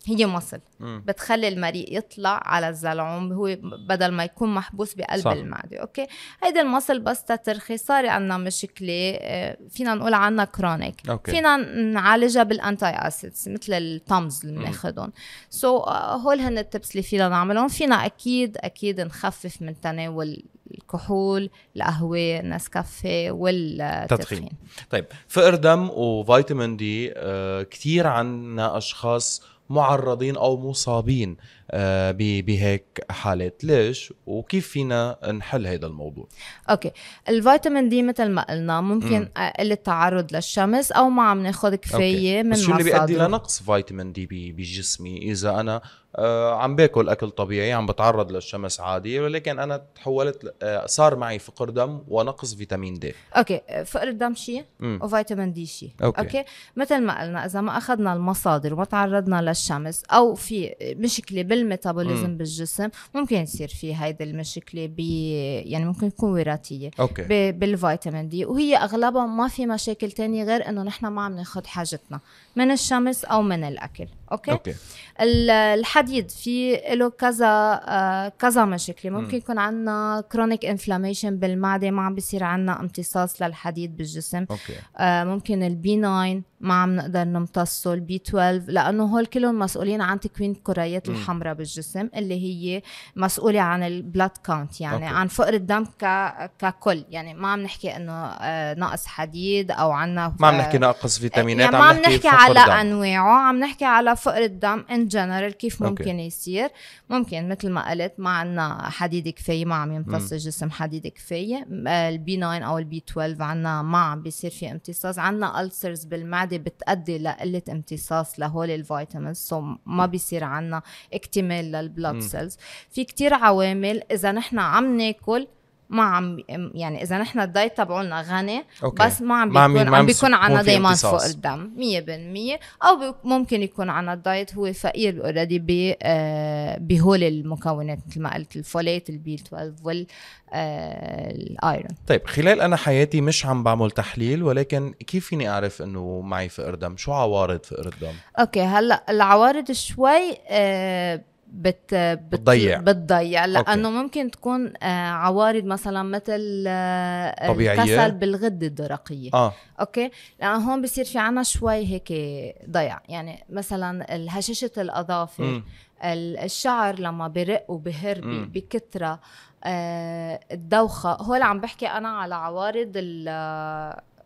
هي مصل بتخلي المريء يطلع على الزلعوم هو بدل ما يكون محبوس بقلب صح. المعده اوكي هيدا المصل بس تترخي صار عندنا مشكله آه، فينا نقول عنها كرونيك أوكي. فينا نعالجها بالانتي اسيدز مثل التمز اللي بناخذهم سو so, uh, هول هن التبس اللي فينا نعملهم فينا اكيد اكيد نخفف من تناول الكحول القهوة النسكافيه والتدخين طيب فقر دم وفيتامين دي آه عندنا عنا أشخاص معرضين او مصابين آه، بهيك حالات ليش وكيف فينا نحل هذا الموضوع اوكي الفيتامين دي مثل ما قلنا ممكن قله التعرض للشمس او ما عم ناخذ كفايه من مصادر شو اللي بيؤدي لنقص فيتامين دي بجسمي اذا انا آه عم باكل اكل طبيعي عم بتعرض للشمس عادي ولكن انا تحولت آه صار معي فقر دم ونقص فيتامين د اوكي فقر الدم شيء وفيتامين دي شيء أوكي. اوكي مثل ما قلنا اذا ما اخذنا المصادر وما تعرضنا للشمس او في مشكله بال بالميتابوليزم بالجسم ممكن يصير في هيدي المشكله ب يعني ممكن تكون وراثيه أوكي. بالفيتامين دي وهي اغلبها ما في مشاكل تانية غير انه نحن ما عم ناخذ حاجتنا من الشمس او من الاكل اوكي, أوكي. الحديد في له كذا آه، كذا مشكله ممكن يكون عندنا كرونيك انفلاميشن بالمعده ما عم بيصير عندنا امتصاص للحديد بالجسم أوكي. آه، ممكن البي 9 ما عم نقدر نمتصه البي 12 لانه هول كلهم مسؤولين عن تكوين الكريات الحمراء بالجسم اللي هي مسؤوله عن البلاد كاونت يعني أوكي. عن فقر الدم ك... ككل يعني ما عم نحكي انه آه، نقص ناقص حديد او عندنا يعني ما عم نحكي ناقص فيتامينات يعني ما عم نحكي على انواعه عم نحكي على فقر الدم ان جنرال كيف ممكن أوكي. يصير ممكن مثل ما قلت ما عندنا حديد كفايه ما عم يمتص الجسم حديد كفايه البي 9 او البي 12 عندنا ما عم بيصير في امتصاص عندنا السرز بالمعده بتؤدي لقله امتصاص لهول الفيتامينز سو ما بيصير عندنا اكتمال للبلاد سيلز في كتير عوامل اذا نحن عم ناكل ما عم يعني اذا نحن الدايت تبعولنا غني أوكي. بس ما عم بيكون ما عم, بيكون عنا دائما فوق الدم 100% او ممكن يكون عنا الدايت هو فقير اوريدي ب آه، بهول المكونات مثل ما قلت الفوليت البي 12 وال آه، الايرون طيب خلال انا حياتي مش عم بعمل تحليل ولكن كيف فيني اعرف انه معي فقر دم شو عوارض فقر الدم اوكي هلا العوارض شوي آه بت بتضيع بتضيع لانه أوكي. ممكن تكون آه، عوارض مثلا مثل آه، طبيعيه كسل بالغده الدرقيه آه. اوكي لان هون بصير في عنا شوي هيك ضيع يعني مثلا هشاشه الاظافر الشعر لما برق وبهر بكثره آه، الدوخه هول عم بحكي انا على عوارض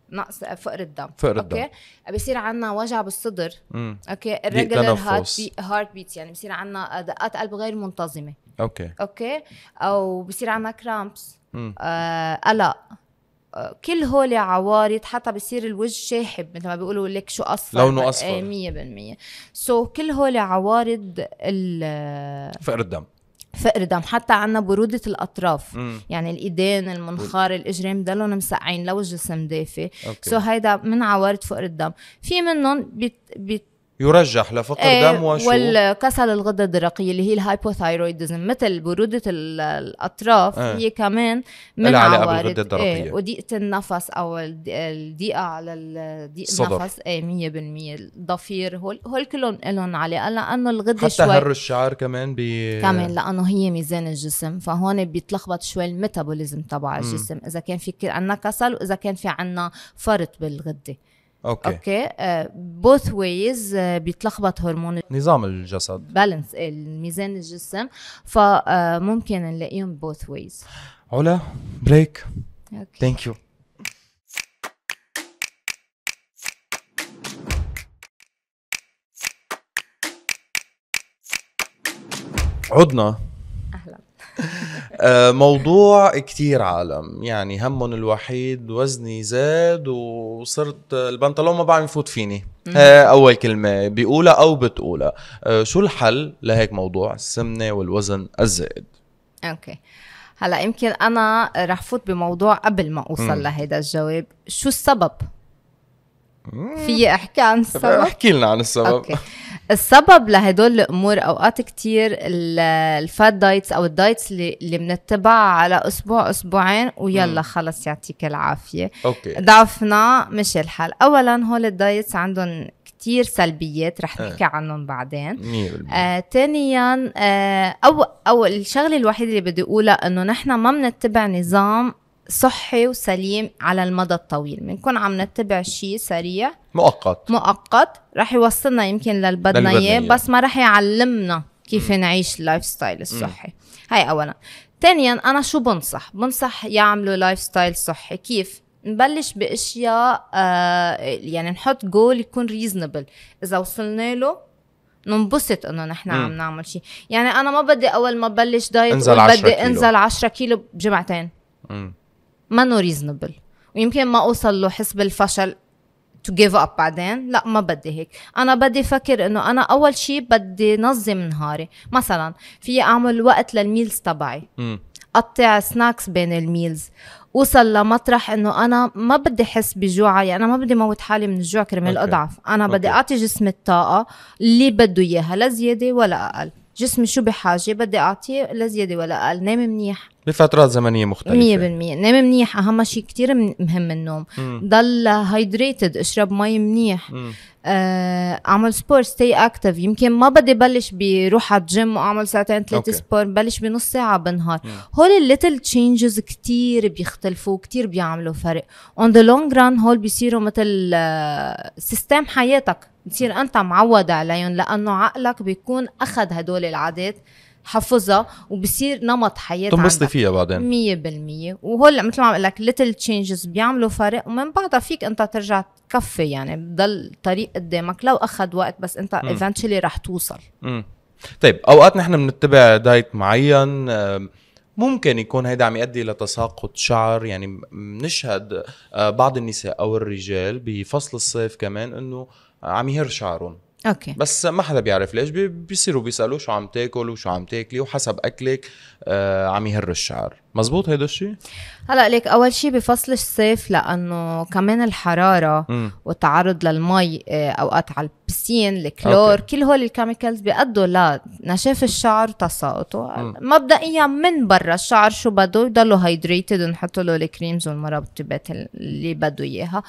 نقص آه، فقر الدم فقر الدم اوكي بصير عندنا وجع بالصدر مم. اوكي الريجولر هارت بي هارت بيت يعني بصير عندنا آه، دقات قلب غير منتظمه اوكي اوكي او بصير عندنا كرامبس آه، قلق آه كل هول عوارض حتى بصير الوجه شاحب مثل ما بيقولوا لك شو اصفر لونه اصفر 100% إيه، سو so, كل هول عوارض فقر الدم فقر دم حتى عندنا برودة الأطراف مم. يعني الإيدين المنخار الإجرام ده مسقعين لو الجسم دافي سو هيدا من عوارض فقر الدم في منهم بيت, بيت يرجح لفقر ايه دم وشو والكسل الغدة الدرقية اللي هي الهايبوثايرويدزم مثل برودة الأطراف ايه هي كمان من عوارض الدرقية ايه وضيقة النفس أو الضيقة على ضيق النفس ايه 100% الضفير هول هول كلهم لهم علاقة لأنه الغدة حتى شوي هر الشعر كمان بي كمان لأنه هي ميزان الجسم فهون بيتلخبط شوي الميتابوليزم تبع الجسم إذا كان في عندنا كسل وإذا كان في عندنا فرط بالغدة اوكي اوكي بوث آه، ويز آه، بيتلخبط هرمون نظام الجسد بالانس آه، الميزان الجسم فممكن نلاقيهم بوث ويز علا بريك ثانك يو عدنا آه، موضوع كتير عالم يعني همهم الوحيد وزني زاد وصرت البنطلون ما بعرف يفوت فيني آه، اول كلمه بيقولها او بتقولها آه، شو الحل لهيك موضوع السمنه والوزن الزائد اوكي هلا يمكن انا رح فوت بموضوع قبل ما اوصل لهيدا الجواب شو السبب في احكي عن السبب احكي لنا عن السبب أوكي. السبب لهدول الامور اوقات كتير الفات دايتس او الدايتس اللي, اللي بنتبعها على اسبوع اسبوعين ويلا خلص يعطيك العافيه اوكي ضعفنا مش الحال اولا هول الدايتس عندهم كتير سلبيات رح نحكي آه. عنهم بعدين آه، ثانيا آه، او او الشغله الوحيده اللي بدي اقولها انه نحن ما بنتبع نظام صحي وسليم على المدى الطويل بنكون عم نتبع شيء سريع مؤقت مؤقت رح يوصلنا يمكن للبدنا اياه بس ما رح يعلمنا كيف م. نعيش اللايف ستايل الصحي م. هاي اولا ثانيا انا شو بنصح بنصح يعملوا لايف ستايل صحي كيف نبلش باشياء آه يعني نحط جول يكون ريزونبل اذا وصلنا له ننبسط انه نحن عم نعمل شيء يعني انا ما بدي اول ما بلش دايت انزل بدي انزل 10 كيلو بجمعتين مم. نو ريزونبل ويمكن ما اوصل له حس بالفشل تو جيف اب بعدين لا ما بدي هيك انا بدي فكر انه انا اول شيء بدي نظم نهاري مثلا في اعمل وقت للميلز تبعي قطع سناكس بين الميلز اوصل لمطرح انه انا ما بدي احس بجوع يعني انا ما بدي موت حالي من الجوع كرمال اضعف انا بدي اعطي جسمي الطاقه اللي بده اياها لا زياده ولا اقل جسمي شو بحاجه بدي اعطيه لا زياده ولا اقل نام منيح بفترات زمنية مختلفة 100% نام منيح أهم شيء كتير مهم النوم ضل هايدريتد اشرب مي منيح آه، اعمل سبور ستي اكتف يمكن ما بدي بلش بروح على الجيم واعمل ساعتين ثلاثه سبور بلش بنص ساعه بالنهار هول الليتل تشينجز كتير بيختلفوا كتير بيعملوا فرق اون ذا لونج ران هول بيصيروا مثل سيستم آه، حياتك بتصير انت معود عليهم لانه عقلك بيكون اخذ هدول العادات حفظها وبصير نمط حياتها تنبسطي فيها بعدين 100% وهول مثل ما عم لك ليتل تشينجز بيعملوا فرق ومن بعدها فيك انت ترجع تكفي يعني بضل طريق قدامك لو اخذ وقت بس انت ايفنتشلي رح توصل مم. طيب اوقات نحن بنتبع دايت معين ممكن يكون هيدا عم يؤدي لتساقط شعر يعني بنشهد آه، بعض النساء او الرجال بفصل الصيف كمان انه عم يهر شعرهم اوكي بس ما حدا بيعرف ليش بيصيروا بيسالوا شو عم تاكل وشو عم تاكلي وحسب اكلك آه عم يهر الشعر مزبوط هيدا الشيء هلا ليك اول شيء بفصل الصيف لانه كمان الحراره م. والتعرض للمي آه، اوقات على البسين الكلور أوكي. كل هول الكيميكلز بيأدوا لنشاف الشعر وتساقطه مبدئيا من برا الشعر شو بده يضلوا هايدريتد ونحط له الكريمز والمرطبات اللي بده اياها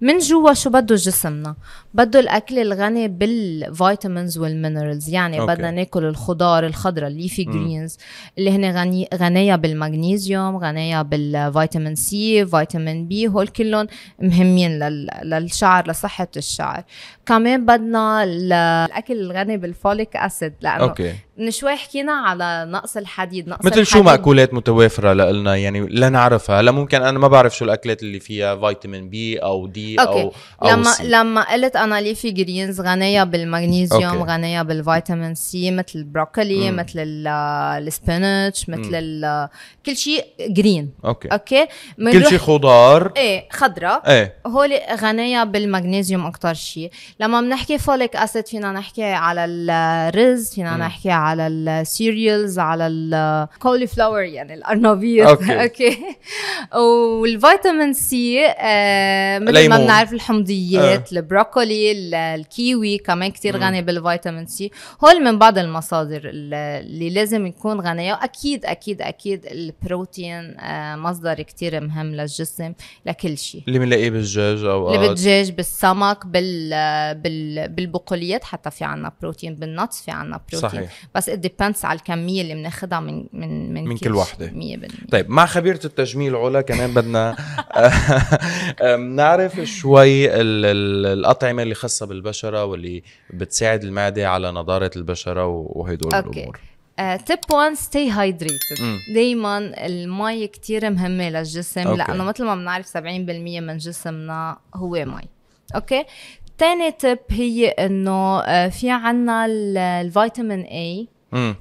من جوا شو بده جسمنا بده الاكل الغني بالفيتامينز والمينرالز يعني أوكي. بدنا ناكل الخضار الخضراء الليفي جرينز اللي هن غني غنيه بالمغنيزيوم غنيه بالفيتامين سي فيتامين بي هول كلهم مهمين لل... للشعر لصحه الشعر كمان بدنا الاكل الغني بالفوليك اسيد لانه أوكي. من شوي حكينا على نقص الحديد نقص مثل الحديد. شو مأكولات متوافرة لنا يعني لنعرفها هلا ممكن أنا ما بعرف شو الأكلات اللي فيها فيتامين بي أو دي أوكي. أو أو لما سي. لما قلت أنا ليفي جرينز غنية بالمغنيسيوم غنية بالفيتامين سي مثل البروكولي مم. مثل السبينتش مثل كل شيء جرين أوكي أوكي كل شيء خضار إيه خضرة إيه هول غنية بالمغنيسيوم اكثر شيء لما بنحكي فوليك اسيد فينا نحكي على الرز فينا مم. نحكي على السيريالز على الكولي فلاور يعني الارنبيط اوكي, *laughs* أوكي. والفيتامين سي آه، مثل ما بنعرف الحمضيات آه. البروكولي الكيوي كمان كتير غني بالفيتامين سي هول من بعض المصادر اللي لازم يكون غنية واكيد اكيد اكيد البروتين آه، مصدر كتير مهم للجسم لكل شيء اللي بنلاقيه بالدجاج او اللي آه. بالدجاج بالسمك بال بالبقوليات حتى في عنا بروتين بالنتس في عنا بروتين صحيح. بس ات ديبندس على الكميه اللي بناخذها من من من, من كل وحده 100% طيب مع خبيره التجميل علا كمان بدنا *laughs* نعرف شوي الاطعمه اللي خاصه بالبشره واللي بتساعد المعده على نضاره البشره وهدول الامور تيب 1 ستي هايدريتد دائما المي كثير مهمه للجسم okay. لانه مثل ما بنعرف 70% من جسمنا هو مي اوكي تاني تب هي انه آه، في عنا الفيتامين اي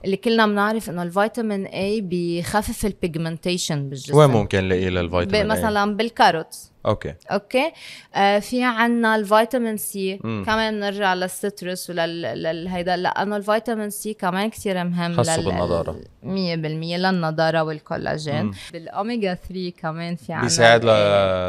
اللي كلنا بنعرف انه الفيتامين اي بيخفف البيجمنتيشن بالجسم وين ممكن نلاقيه للفيتامين اي؟ مثلا بالكاروتس اوكي اوكي آه في عنا الفيتامين سي مم. كمان بنرجع للسترس وللهيدا لانه الفيتامين سي كمان كثير مهم خاصه لل... بالنضاره 100% للنضاره والكولاجين بالاوميجا 3 كمان في عنا بيساعد ل...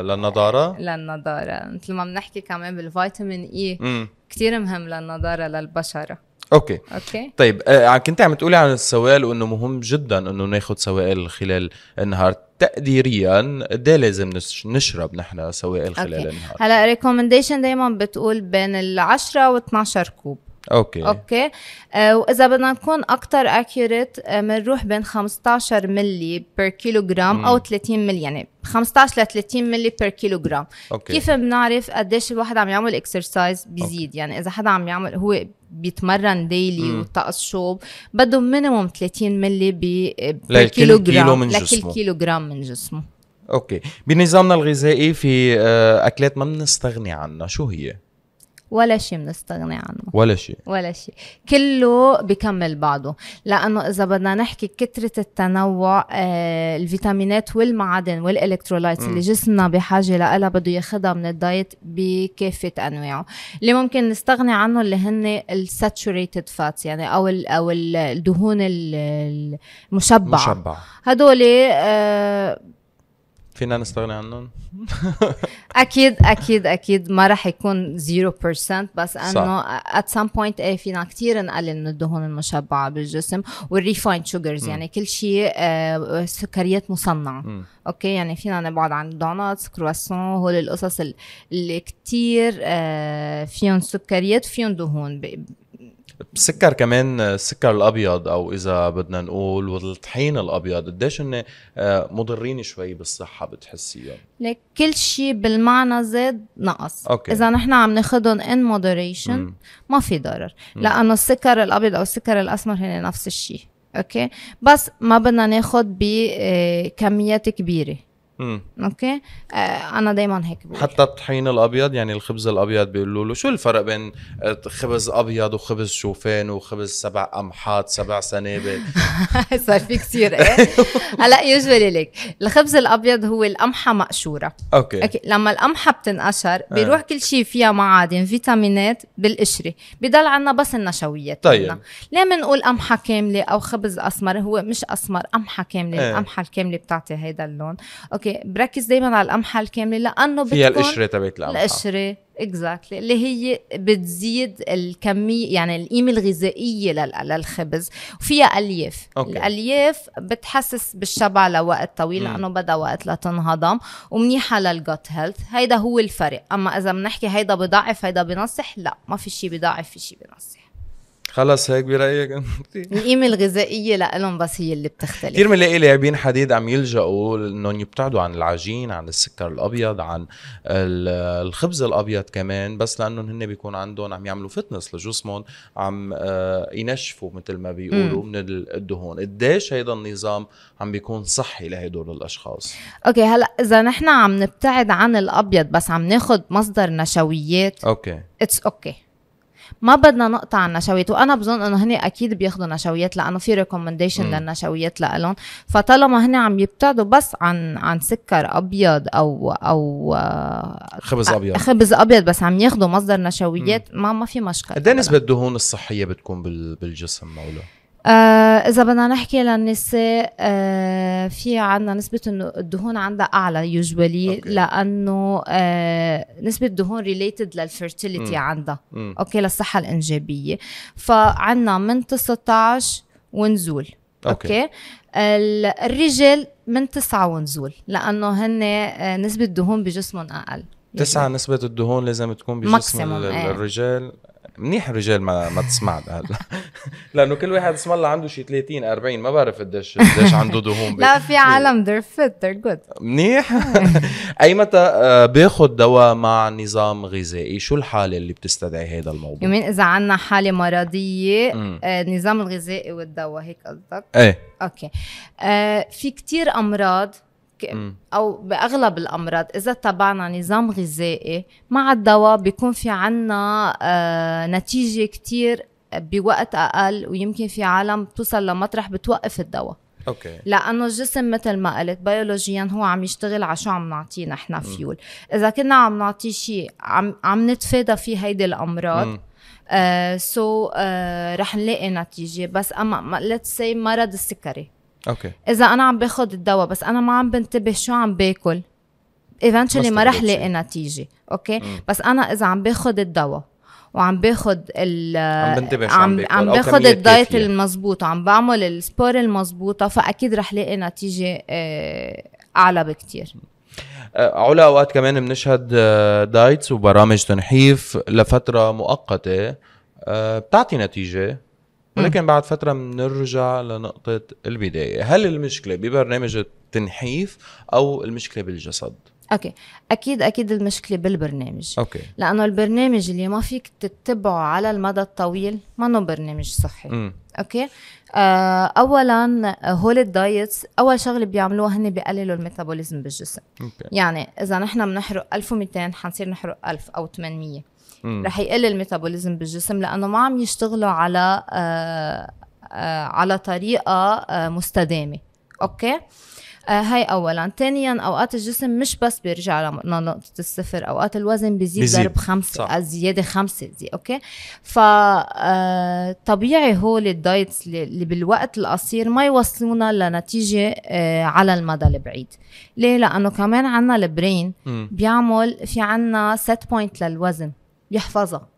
للنضاره للنضاره مثل ما بنحكي كمان بالفيتامين اي e كثير مهم للنضاره للبشره اوكي اوكي طيب آه كنت عم تقولي عن السوائل وانه مهم جدا انه ناخذ سوائل خلال النهار تقديريا قد إيه لازم نشرب نحن سوائل خلال أوكي. النهار هلا ريكومنديشن دايما بتقول بين ال 10 و 12 كوب اوكي اوكي آه واذا بدنا نكون اكثر اكيوريت آه، بنروح بين 15 ملي بير كيلوغرام او 30 ملي يعني 15 ل 30 ملي بير كيلوغرام أوكي. كيف بنعرف قديش الواحد عم يعمل اكسرسايز بيزيد أوكي. يعني اذا حدا عم يعمل هو بيتمرن ديلي وطقس شوب بده مينيموم 30 ملي بير كيلوغرام لكل كيلوغرام من جسمه اوكي بنظامنا الغذائي في آه، اكلات ما بنستغني عنها شو هي ولا شيء بنستغني عنه ولا شيء ولا شيء كله بكمل بعضه لانه اذا بدنا نحكي كثره التنوع آه الفيتامينات والمعادن والالكترولايتس اللي جسمنا بحاجه لها بده ياخذها من الدايت بكافه انواعه اللي ممكن نستغني عنه اللي هن الساتوريتد فاتس يعني او الـ او الدهون المشبعه مشبعة. هدول آه فينا نستغني عنهم *laughs* اكيد اكيد اكيد ما راح يكون 0% بس انه ات سام بوينت ايه فينا كثير نقلل من الدهون المشبعه بالجسم والريفايند شوجرز يعني كل شيء آه، سكريات مصنعه اوكي يعني فينا نبعد عن دوناتس كرواسون هول القصص اللي كثير آه، فيهم سكريات وفيهم دهون السكر كمان آه، السكر الابيض او اذا بدنا نقول والطحين الابيض قديش هن آه، مضرين شوي بالصحه بتحسيهم لك كل شيء بالمعنى زاد نقص أوكي. اذا نحن عم ناخذهم ان مودريشن ما في ضرر لانه السكر الابيض او السكر الاسمر هن نفس الشيء اوكي بس ما بدنا ناخذ بكميات آه، كبيره مم. اوكي آه انا دايما هيك بقول. حتى الطحين الابيض يعني الخبز الابيض بيقولوا له شو الفرق بين آه، خبز ابيض وخبز شوفان وخبز سبع قمحات سبع سنابل *laughs* صار في كثير ايه *laughs* هلا يجبري لك الخبز الابيض هو القمحه مقشوره أوكي. اوكي لما القمحه بتنقشر آه. بيروح آه. كل شيء فيها معادن فيتامينات بالقشره بضل عنا بس النشويات طيب ليه بنقول قمحه كامله او خبز اسمر هو مش اسمر قمحه كامله آه. القمحه الكامله بتعطي هذا اللون اوكي اوكي بركز دائما على القمحه الكامله لانه فيها القشره تبعت القمحه القشره اكزاكتلي اللي هي بتزيد الكميه يعني القيمه الغذائيه للخبز وفيها الياف أوكي. الالياف بتحسس بالشبع لوقت طويل لانه بدها وقت لتنهضم ومنيحه للجوت هيلث هيدا هو الفرق اما اذا بنحكي هيدا بضعف هيدا بنصح لا ما في شيء بضعف في شيء بنصح خلص هيك برايك القيمه الغذائيه لهم بس هي اللي بتختلف كثير بنلاقي لاعبين حديد عم يلجأوا انهم يبتعدوا عن العجين عن السكر الابيض عن الخبز الابيض كمان بس لانهم هن بيكون عندهم عم يعملوا فتنس لجسمهم عم آه، ينشفوا مثل ما بيقولوا من الدهون قديش هيدا النظام عم بيكون صحي لهدول الاشخاص اوكي هلا اذا نحن عم نبتعد عن الابيض بس عم ناخذ مصدر نشويات اوكي اتس اوكي okay. ما بدنا نقطع النشويات وانا بظن انه هن اكيد بياخذوا نشويات لانه في ريكومنديشن للنشويات لهم فطالما هن عم يبتعدوا بس عن عن سكر ابيض او او آه، خبز ابيض آه، خبز ابيض بس عم ياخذوا مصدر نشويات ما ما في مشكله قد إيه نسبه الدهون الصحيه بتكون بالجسم مولا آه اذا بدنا نحكي للنساء آه في عندنا نسبه انه الدهون عندها اعلى يوجوالي okay. لانه آه نسبه دهون ريليتد للفيرتيليتي mm. عندها mm. اوكي للصحه الانجابيه فعندنا من 19 ونزول اوكي, أوكي. الرجال من تسعة ونزول لانه هن آه، نسبه دهون بجسمهم اقل تسعة يعني نسبة الدهون لازم تكون بجسم إيه. الرجال منيح الرجال ما ما تسمع هلا *laughs* لانه كل واحد اسم الله عنده شي 30 40 ما بعرف قديش قديش عنده دهون *laughs* لا في عالم they're fit they're good منيح آه. *laughs* اي متى آه، باخذ دواء مع نظام غذائي شو الحاله اللي بتستدعي هذا الموضوع يمين اذا عندنا حاله مرضيه آه، نظام النظام الغذائي والدواء هيك قصدك ايه اوكي في كتير امراض او باغلب الامراض اذا تبعنا نظام غذائي مع الدواء بيكون في عنا آه، نتيجه كتير بوقت اقل ويمكن في عالم توصل لمطرح بتوقف الدواء اوكي لانه الجسم مثل ما قلت بيولوجيا هو عم يشتغل على شو عم نعطيه نحن فيول اذا كنا عم نعطيه شيء عم عم نتفادى فيه هيدي الامراض سو uh, آه، so, uh, رح نلاقي نتيجه بس اما ليتس سي مرض السكري اوكي اذا انا عم باخذ الدواء بس انا ما عم بنتبه شو عم باكل ايفنتشلي ما رح لاقي نتيجه اوكي مم. بس انا اذا عم باخذ الدواء وعم باخذ ال عم بنتبه عم عم باخذ الدايت المضبوط وعم بعمل السبور المضبوطه فاكيد رح لاقي نتيجه آه، اعلى بكتير آه، علا اوقات كمان بنشهد آه، دايتس وبرامج تنحيف لفتره مؤقته بتعطي نتيجه ولكن بعد فتره بنرجع لنقطه البدايه هل المشكله ببرنامج التنحيف او المشكله بالجسد اوكي اكيد اكيد المشكله بالبرنامج اوكي لانه البرنامج اللي ما فيك تتبعه على المدى الطويل ما هو برنامج صحي م. اوكي آه اولا آه، هول الدايتس اول شغله بيعملوها هن بيقللوا الميتابوليزم بالجسم أوكي. يعني اذا نحن بنحرق 1200 حنصير نحرق 1000 او 800 م. رح يقل الميتابوليزم بالجسم لانه ما عم يشتغلوا على آه آه على طريقه آه مستدامه اوكي آه، هاي اولا ثانيا اوقات الجسم مش بس بيرجع لنقطه الصفر اوقات الوزن بيزيد, بيزيد. ضرب خمسه صح. آه، زياده خمسه زي اوكي ف آه، طبيعي هول الدايتس اللي بالوقت القصير ما يوصلونا لنتيجه على المدى البعيد ليه لانه كمان عنا البرين بيعمل في عنا سيت بوينت للوزن بيحفظها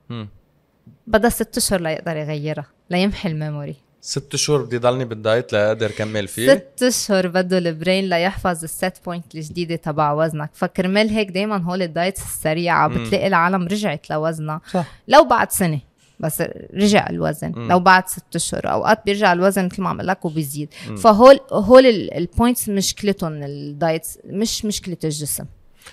بدها ست اشهر ليقدر يغيرها ليمحي الميموري ست شهور بدي ضلني بالدايت لاقدر كمل فيه ست شهور بده البرين ليحفظ السيت بوينت الجديده تبع وزنك فكرمال هيك دائما هول الدايتس السريعه بتلاقي العالم رجعت لوزنها صح. لو بعد سنه بس رجع الوزن م. لو بعد ست اشهر اوقات بيرجع الوزن مثل ما عم لك وبيزيد م. فهول هول البوينتس مشكلتهم الدايتس مش مشكله الجسم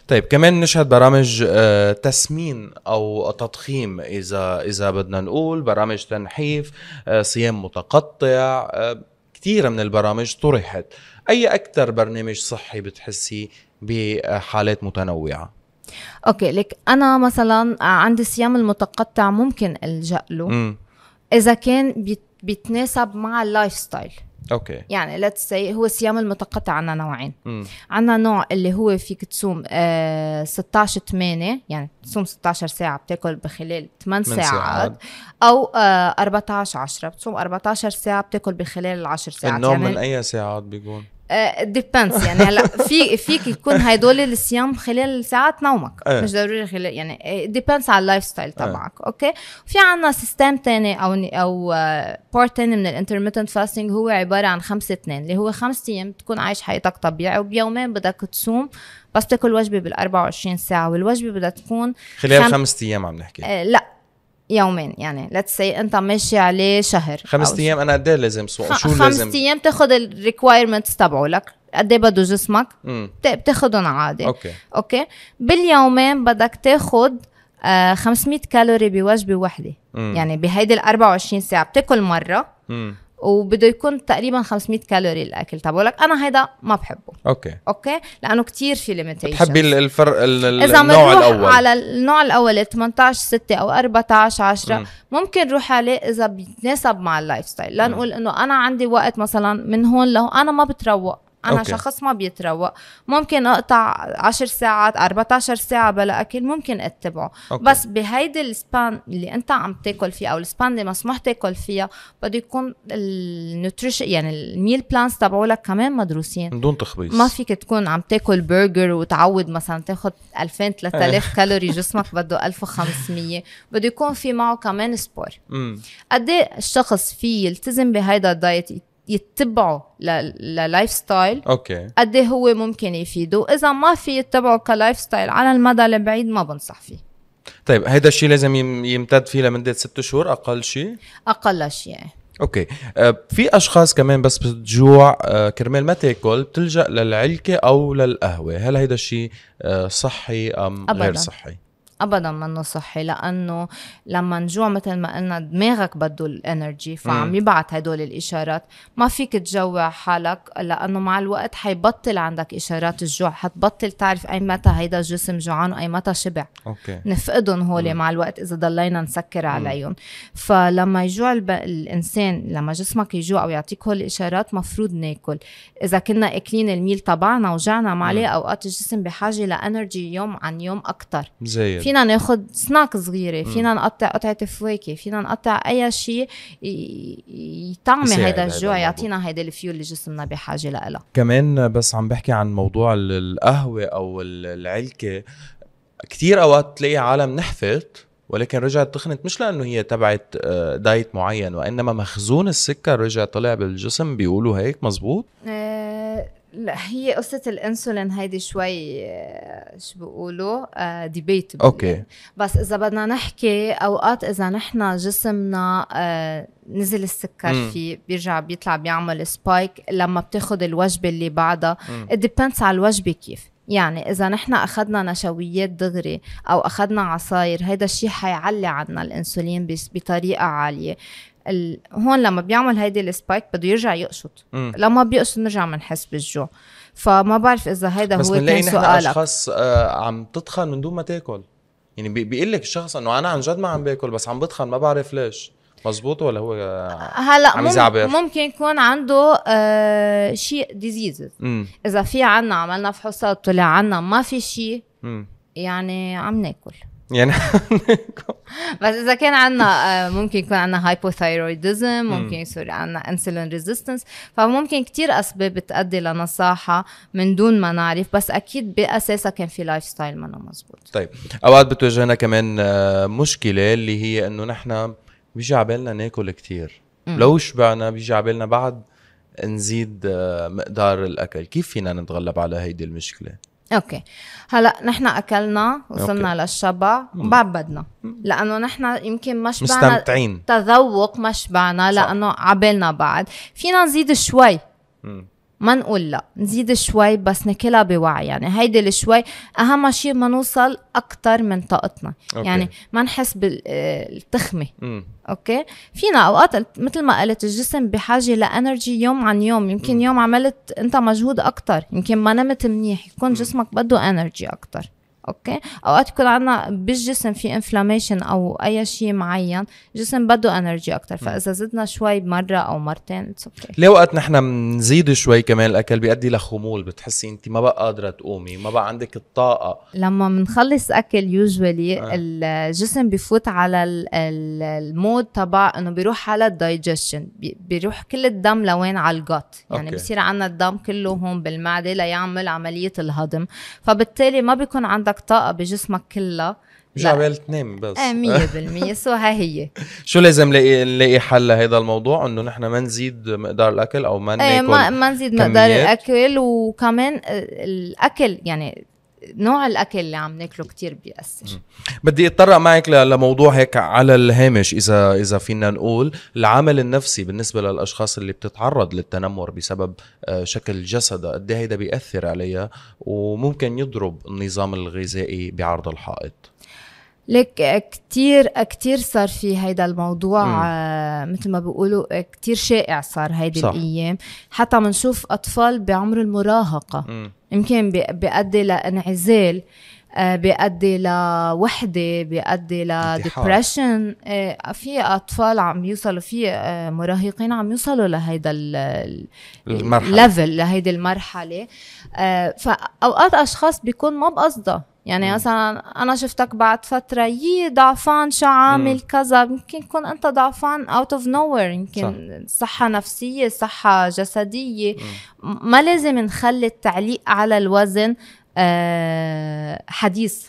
طيب كمان نشهد برامج آه، تسمين او تضخيم اذا اذا بدنا نقول برامج تنحيف آه، صيام متقطع آه، كثير من البرامج طرحت اي اكثر برنامج صحي بتحسي بحالات متنوعه اوكي لك انا مثلا عندي الصيام المتقطع ممكن الجا له اذا كان بيتناسب مع اللايف ستايل اوكي يعني ليتس سي هو الصيام المتقطع عندنا نوعين عندنا نوع اللي هو فيك تصوم آه 16 8 يعني تصوم 16 ساعه بتاكل بخلال 8 ساعات, ساعات او آه 14 10 بتصوم 14 ساعه بتاكل بخلال 10 ساعات النوم يعني من اي ساعات بيكون ديبندس آه، يعني هلا في فيك يكون هدول الصيام خلال ساعات نومك أيه. مش ضروري خلال يعني ديبندس آه، على اللايف ستايل تبعك أيه. اوكي في عنا سيستم تاني او او بارت آه، تاني من الانترميتنت فاستنج هو عباره عن خمسة اثنين اللي هو خمس ايام بتكون عايش حياتك طبيعي وبيومين بدك تصوم بس تاكل وجبه بال 24 ساعه والوجبه بدها تكون خلال خم... خمس ايام عم نحكي آه لا يومين يعني ليتس سي انت ماشي عليه شهر خمس ايام انا قد إيه لازم سوق شو خمس لازم خمس ايام تاخذ الريكوايرمنتس تبعه لك قد ايه بده جسمك بتاخذهم عادي اوكي اوكي باليومين بدك تاخذ آه 500 كالوري بوجبه وحده يعني بهيدي ال 24 ساعه بتاكل مره مم. وبده يكون تقريبا 500 كالوري الاكل تبعه لك انا هيدا ما بحبه اوكي اوكي لانه كتير في ليميتيشن بتحبي الفرق ال اذا النوع الاول على النوع الاول 18 6 او 14 10 م. ممكن روح عليه اذا بيتناسب مع اللايف ستايل لنقول انه انا عندي وقت مثلا من هون لهون انا ما بتروق انا أوكي. شخص ما بيتروق ممكن اقطع 10 ساعات 14 ساعه بلا اكل ممكن اتبعه أوكي. بس بهيدي السبان اللي انت عم تاكل فيها او السبان اللي مسموح تاكل فيها بده يكون النوتريشن يعني الميل بلانز تبعولك كمان مدروسين من دون تخبيص ما فيك تكون عم تاكل برجر وتعود مثلا تاخد 2000 3000 *laughs* كالوري جسمك بده 1500 بده يكون في معه كمان سبور قد إيه الشخص فيه يلتزم بهيدا الدايت يتبعوا للايف ستايل اوكي قد إيه هو ممكن يفيده اذا ما في يتبعه كلايف ستايل على المدى البعيد ما بنصح فيه طيب هيدا الشيء لازم يمتد فيه لمده ست شهور اقل شيء اقل شيء إيه. اوكي أه في اشخاص كمان بس بتجوع أه كرمال ما تاكل بتلجا للعلكه او للقهوه هل هيدا الشيء أه صحي ام أبداً. غير صحي ابدا منه صحي لانه لما نجوع مثل ما قلنا دماغك بده الانرجي فعم يبعث هدول الاشارات ما فيك تجوع حالك لانه مع الوقت حيبطل عندك اشارات الجوع حتبطل تعرف اي متى هيدا الجسم جوعان واي متى شبع اوكي نفقدهم هول مع الوقت اذا ضلينا نسكر عليهم فلما يجوع الب... الانسان لما جسمك يجوع او يعطيك هول الاشارات مفروض ناكل اذا كنا اكلين الميل تبعنا وجعنا عليه اوقات الجسم بحاجه لانرجي يوم عن يوم اكثر زي فينا ناخذ سناك صغيره فينا نقطع قطعه فواكه فينا نقطع اي شيء يطعمي هيدا الجوع يعطينا هيدا الفيول اللي جسمنا بحاجه لها كمان بس عم بحكي عن موضوع القهوه او العلكه كثير اوقات تلاقي عالم نحفت ولكن رجعت تخنت مش لانه هي تبعت آه، دايت معين وانما مخزون السكر رجع طلع بالجسم بيقولوا هيك مزبوط آه، لا هي قصة الانسولين هيدي شوي آه، شو بيقولوا ديبيتبل آه، اوكي يعني. بس إذا بدنا نحكي أوقات إذا نحن جسمنا آه، نزل السكر مم. فيه بيرجع بيطلع بيعمل سبايك لما بتاخد الوجبة اللي بعدها ديبيندز على الوجبة كيف يعني إذا نحن أخذنا نشويات دغري أو أخذنا عصاير هيدا الشيء حيعلي عنا الأنسولين بطريقة عالية ال... هون لما بيعمل هيدي السبايك بده يرجع يقشط لما بيقصد نرجع بنحس بالجوع فما بعرف اذا هيدا هو كان سؤالك بس اشخاص آه عم تتخن من دون ما تاكل يعني بيقول لك الشخص انه انا عن جد ما عم باكل بس عم بتخن ما بعرف ليش مزبوط ولا هو هلا عم ممكن, ممكن يكون عنده آه شيء ديزيزز اذا في عنا عملنا فحوصات طلع عنا ما في شيء يعني عم ناكل يعني *laughs* بس اذا كان عندنا آه، ممكن يكون عندنا هايبوثايرويدزم ممكن يصير عندنا انسولين ريزيستنس فممكن كتير اسباب تؤدي لنصاحه من دون ما نعرف بس اكيد باساسها كان في لايف ستايل منه مزبوط طيب اوقات بتواجهنا كمان آه، مشكله اللي هي انه نحن بيجي عبالنا ناكل كتير لو شبعنا بيجي عبالنا بعد نزيد آه، مقدار الاكل كيف فينا نتغلب على هيدي المشكله اوكي هلا نحن اكلنا وصلنا أوكي. للشبع بعد بدنا لانه نحن يمكن ما شبعنا مستمتعين تذوق ما شبعنا لانه عبالنا بعد فينا نزيد شوي مم. ما نقول لا نزيد شوي بس ناكلها بوعي يعني هيدي الشوي اهم شيء ما نوصل اكثر من طاقتنا أوكي. يعني ما نحس بالتخمه مم. اوكي فينا اوقات مثل ما قلت الجسم بحاجه لانرجي يوم عن يوم يمكن مم. يوم عملت انت مجهود اكثر يمكن ما نمت منيح يكون مم. جسمك بده انرجي اكثر اوكي اوقات يكون عندنا بالجسم في انفلاميشن او اي شيء معين الجسم بده انرجي اكثر فاذا زدنا شوي مره او مرتين اوكي ليه وقت نحن بنزيد شوي كمان الاكل بيؤدي لخمول بتحسي انت ما بقى قادره تقومي ما بقى عندك الطاقه لما بنخلص اكل يوجوالي آه. الجسم بفوت على المود تبع انه بيروح على الدايجشن بيروح كل الدم لوين على الجوت يعني بصير عندنا الدم كله هون بالمعده ليعمل عمليه الهضم فبالتالي ما بيكون عندك عندك طاقه بجسمك كلها جعبال تنام بس ايه 100% *laughs* سو ها هي شو لازم نلاقي نلاقي حل لهذا الموضوع انه نحن ما نزيد مقدار الاكل او ما إيه، ناكل ما, ما نزيد مقدار الاكل وكمان الاكل يعني نوع الاكل اللي عم ناكله كتير بيأثر بدي اتطرق معك لموضوع هيك على الهامش اذا اذا فينا نقول العامل النفسي بالنسبه للاشخاص اللي بتتعرض للتنمر بسبب آه، شكل جسدها قد إيه هيدا بيأثر عليها وممكن يضرب النظام الغذائي بعرض الحائط لك كتير كتير صار في هيدا الموضوع مم. آه، مثل ما بيقولوا كتير شائع صار هيدي صح. الايام حتى بنشوف اطفال بعمر المراهقه مم. يمكن بيؤدي لانعزال آه، بيؤدي لوحده بيؤدي لديبرشن آه، في اطفال عم يوصلوا في مراهقين عم يوصلوا لهيدا المرحله ليفل لهيدي المرحله فاوقات اشخاص بيكون ما بقصدها يعني مثلا انا شفتك بعد فتره يي ضعفان شو عامل كذا يمكن تكون انت ضعفان اوت اوف نو يمكن صح. صحه نفسيه صحه جسديه مم. ما لازم نخلي التعليق على الوزن آه حديث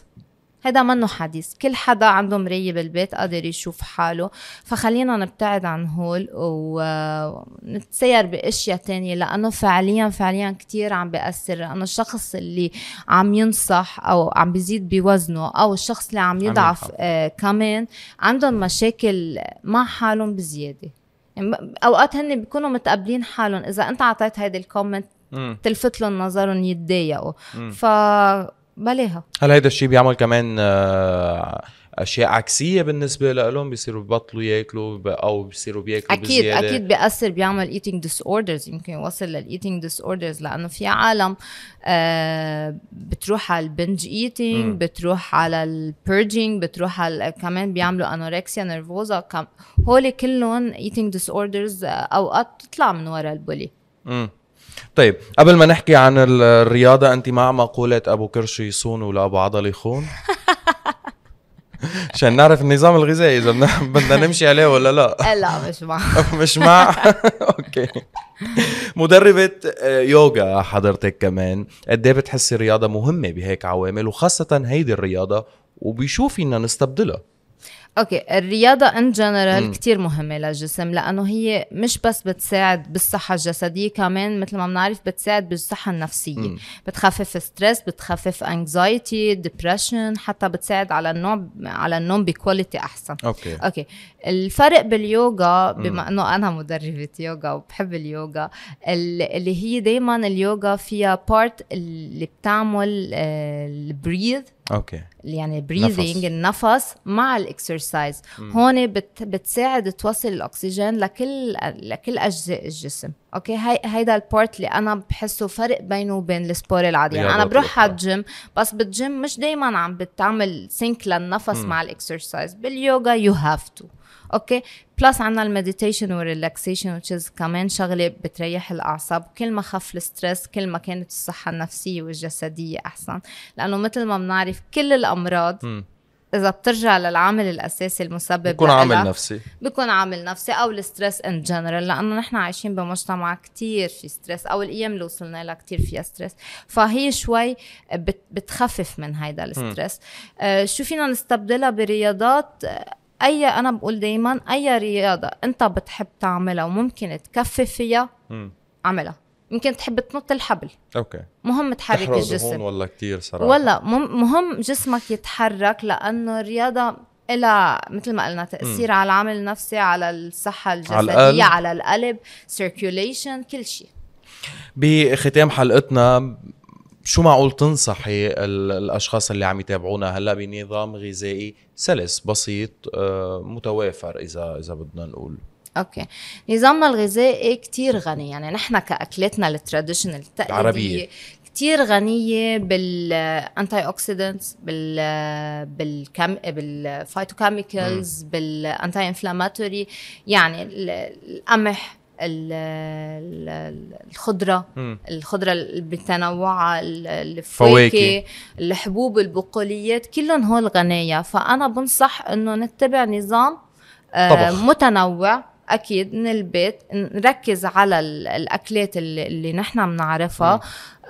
هذا منه حديث كل حدا عنده مراية بالبيت قادر يشوف حاله فخلينا نبتعد عن هول ونتسير باشياء تانية لانه فعليا فعليا كتير عم بيأثر لانه الشخص اللي عم ينصح او عم بيزيد بوزنه او الشخص اللي عم يضعف آه كمان عندهم مشاكل مع حالهم بزياده يعني اوقات هن بيكونوا متقبلين حالهم اذا انت اعطيت هيدي الكومنت تلفت لهم نظرهم يتضايقوا ف بلاها هل هيدا الشيء بيعمل كمان آه، اشياء عكسيه بالنسبه لهم بيصيروا ببطلوا ياكلوا او بيصيروا بياكلوا اكيد بزيادة. اكيد بياثر بيعمل ايتينج ديس اوردرز يمكن يوصل للايتينج ديس اوردرز لانه في عالم آه، بتروح على البنج ايتينج بتروح على البيرجينج بتروح على كمان بيعملوا انوركسيا نرفوزا هول كلهم ايتينج ديس اوردرز اوقات بتطلع من ورا البولي مم. طيب قبل ما نحكي عن الرياضه انت مع مقوله ابو كرش يصون ولا أبو عضل يخون *laughs* عشان نعرف النظام الغذائي اذا بدنا نمشي عليه ولا لا *laughs* لا مش مع *laughs* مش مع اوكي مدربة آه، يوغا حضرتك كمان قد ايه بتحسي الرياضة مهمة بهيك عوامل وخاصة هيدي الرياضة وبيشوف إننا نستبدلها اوكي الرياضه ان جنرال كثير مهمه للجسم لانه هي مش بس بتساعد بالصحه الجسديه كمان مثل ما بنعرف بتساعد بالصحه النفسيه مم. بتخفف ستريس بتخفف انكزايتي ديبرشن حتى بتساعد على النوم على النوم بكواليتي احسن اوكي اوكي الفرق باليوغا بما انه انا مدربه يوغا وبحب اليوغا اللي هي دائما اليوغا فيها بارت اللي بتعمل آه، البريذ اوكي يعني بريذنج النفس مع الاكسرسايز هون بت بتساعد توصل الاكسجين لكل لكل اجزاء الجسم اوكي هي هيدا البارت اللي انا بحسه فرق بينه وبين السبور العادي يعني انا طيب، بروح على الجيم بس بالجيم مش دايما عم بتعمل سينك للنفس مم. مع الاكسرسايز باليوغا يو هاف تو اوكي بلس عندنا المديتيشن والريلاكسيشن وتشيز كمان شغله بتريح الاعصاب كل ما خف الستريس كل ما كانت الصحه النفسيه والجسديه احسن لانه مثل ما بنعرف كل الامراض م. اذا بترجع للعامل الاساسي المسبب بيكون عامل نفسي بيكون عامل نفسي او الستريس ان جنرال لانه نحن عايشين بمجتمع كتير في ستريس او الايام اللي وصلنا لها كتير فيها ستريس فهي شوي بتخفف من هيدا الستريس آه شو فينا نستبدلها برياضات اي انا بقول دايما اي رياضه انت بتحب تعملها وممكن تكفي فيها اعملها يمكن تحب تنط الحبل اوكي مهم تحرك الجسم ولا كثير صراحه ولا مهم جسمك يتحرك لانه الرياضه إلى مثل ما قلنا تاثير م. على العامل النفسي على الصحه الجسديه على القلب, على القلب، سيركيوليشن كل شيء بختام حلقتنا شو معقول تنصحي الاشخاص اللي عم يتابعونا هلا بنظام غذائي سلس بسيط آه، متوافر اذا اذا بدنا نقول اوكي نظامنا الغذائي كتير غني يعني نحن كاكلتنا التراديشنال العربيه كتير غنية بالانتي اوكسيدنتس بال بالكم بالفايتوكيميكلز بالانتي انفلاماتوري يعني القمح الخضره مم. الخضره بالتنوعها الفواكه الحبوب البقوليات كلهم هول غنيه فانا بنصح انه نتبع نظام آه، طبخ. متنوع اكيد من البيت نركز على الاكلات اللي, نحن بنعرفها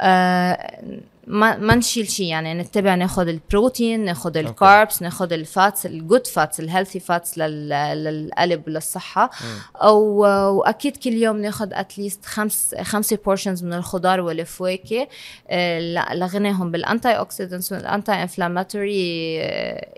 آه، ما ما نشيل شيء يعني نتبع ناخذ البروتين ناخذ الكاربس ناخذ الفاتس الجود فاتس الهيلثي فاتس للقلب وللصحه او واكيد كل يوم ناخذ اتليست خمس خمسه بورشنز من الخضار والفواكه آه، لغناهم بالانتي اوكسيدنتس والانتي انفلاماتوري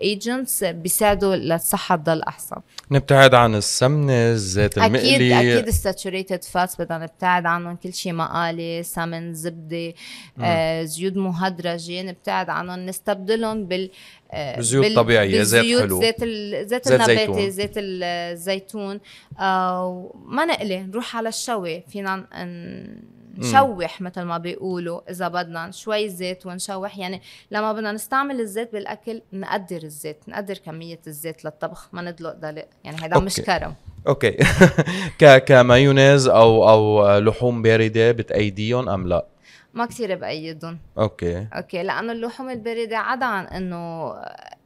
ايجنتس بيساعدوا للصحه تضل احسن نبتعد عن السمنه الزيت المقلي اكيد اكيد الساتوريتد فاتس بدنا نبتعد عنهم كل شيء مقالي سمن زبده آه، زيوت مهدرجه نبتعد عنهم نستبدلهم بال آه، بزيوت بال... طبيعيه زيت حلو زيت ال... زيت, زيت النباتي زيت الزيتون آه، ما نقلي نروح على الشوي فينا ن... نشوح مثل ما بيقولوا اذا بدنا شوي زيت ونشوح يعني لما بدنا نستعمل الزيت بالاكل نقدر الزيت نقدر كميه الزيت للطبخ ما ندلق دلق يعني هذا مش كرم اوكي *laughs* كمايونيز او او لحوم بارده بتأيديهم ام لا؟ ما كثير بأيدهم اوكي اوكي لانه اللحوم البارده عدا عن انه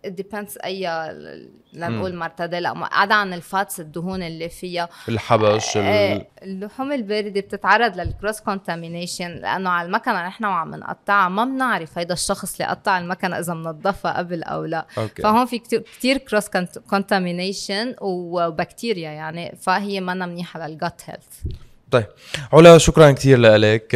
ديبندز اي لنقول مرتديلا عدا عن الفاتس الدهون اللي فيها الحبش آه، اللحوم البارده بتتعرض للكروس كونتامينيشن لانه على المكنه نحن وعم نقطعها ما بنعرف هيدا الشخص اللي قطع المكنه اذا منظفها قبل او لا أوكي. فهون في كثير كروس كونتامينيشن وبكتيريا يعني فهي منا منيحه للجت هيلث طيب علا شكرا كثير آه، لك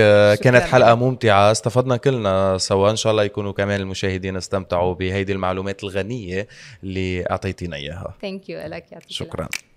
كانت حلقه ممتعه استفدنا كلنا سوا ان شاء الله يكونوا كمان المشاهدين استمتعوا بهيدي المعلومات الغنيه اللي اعطيتينا اياها ثانك يو لك شكرا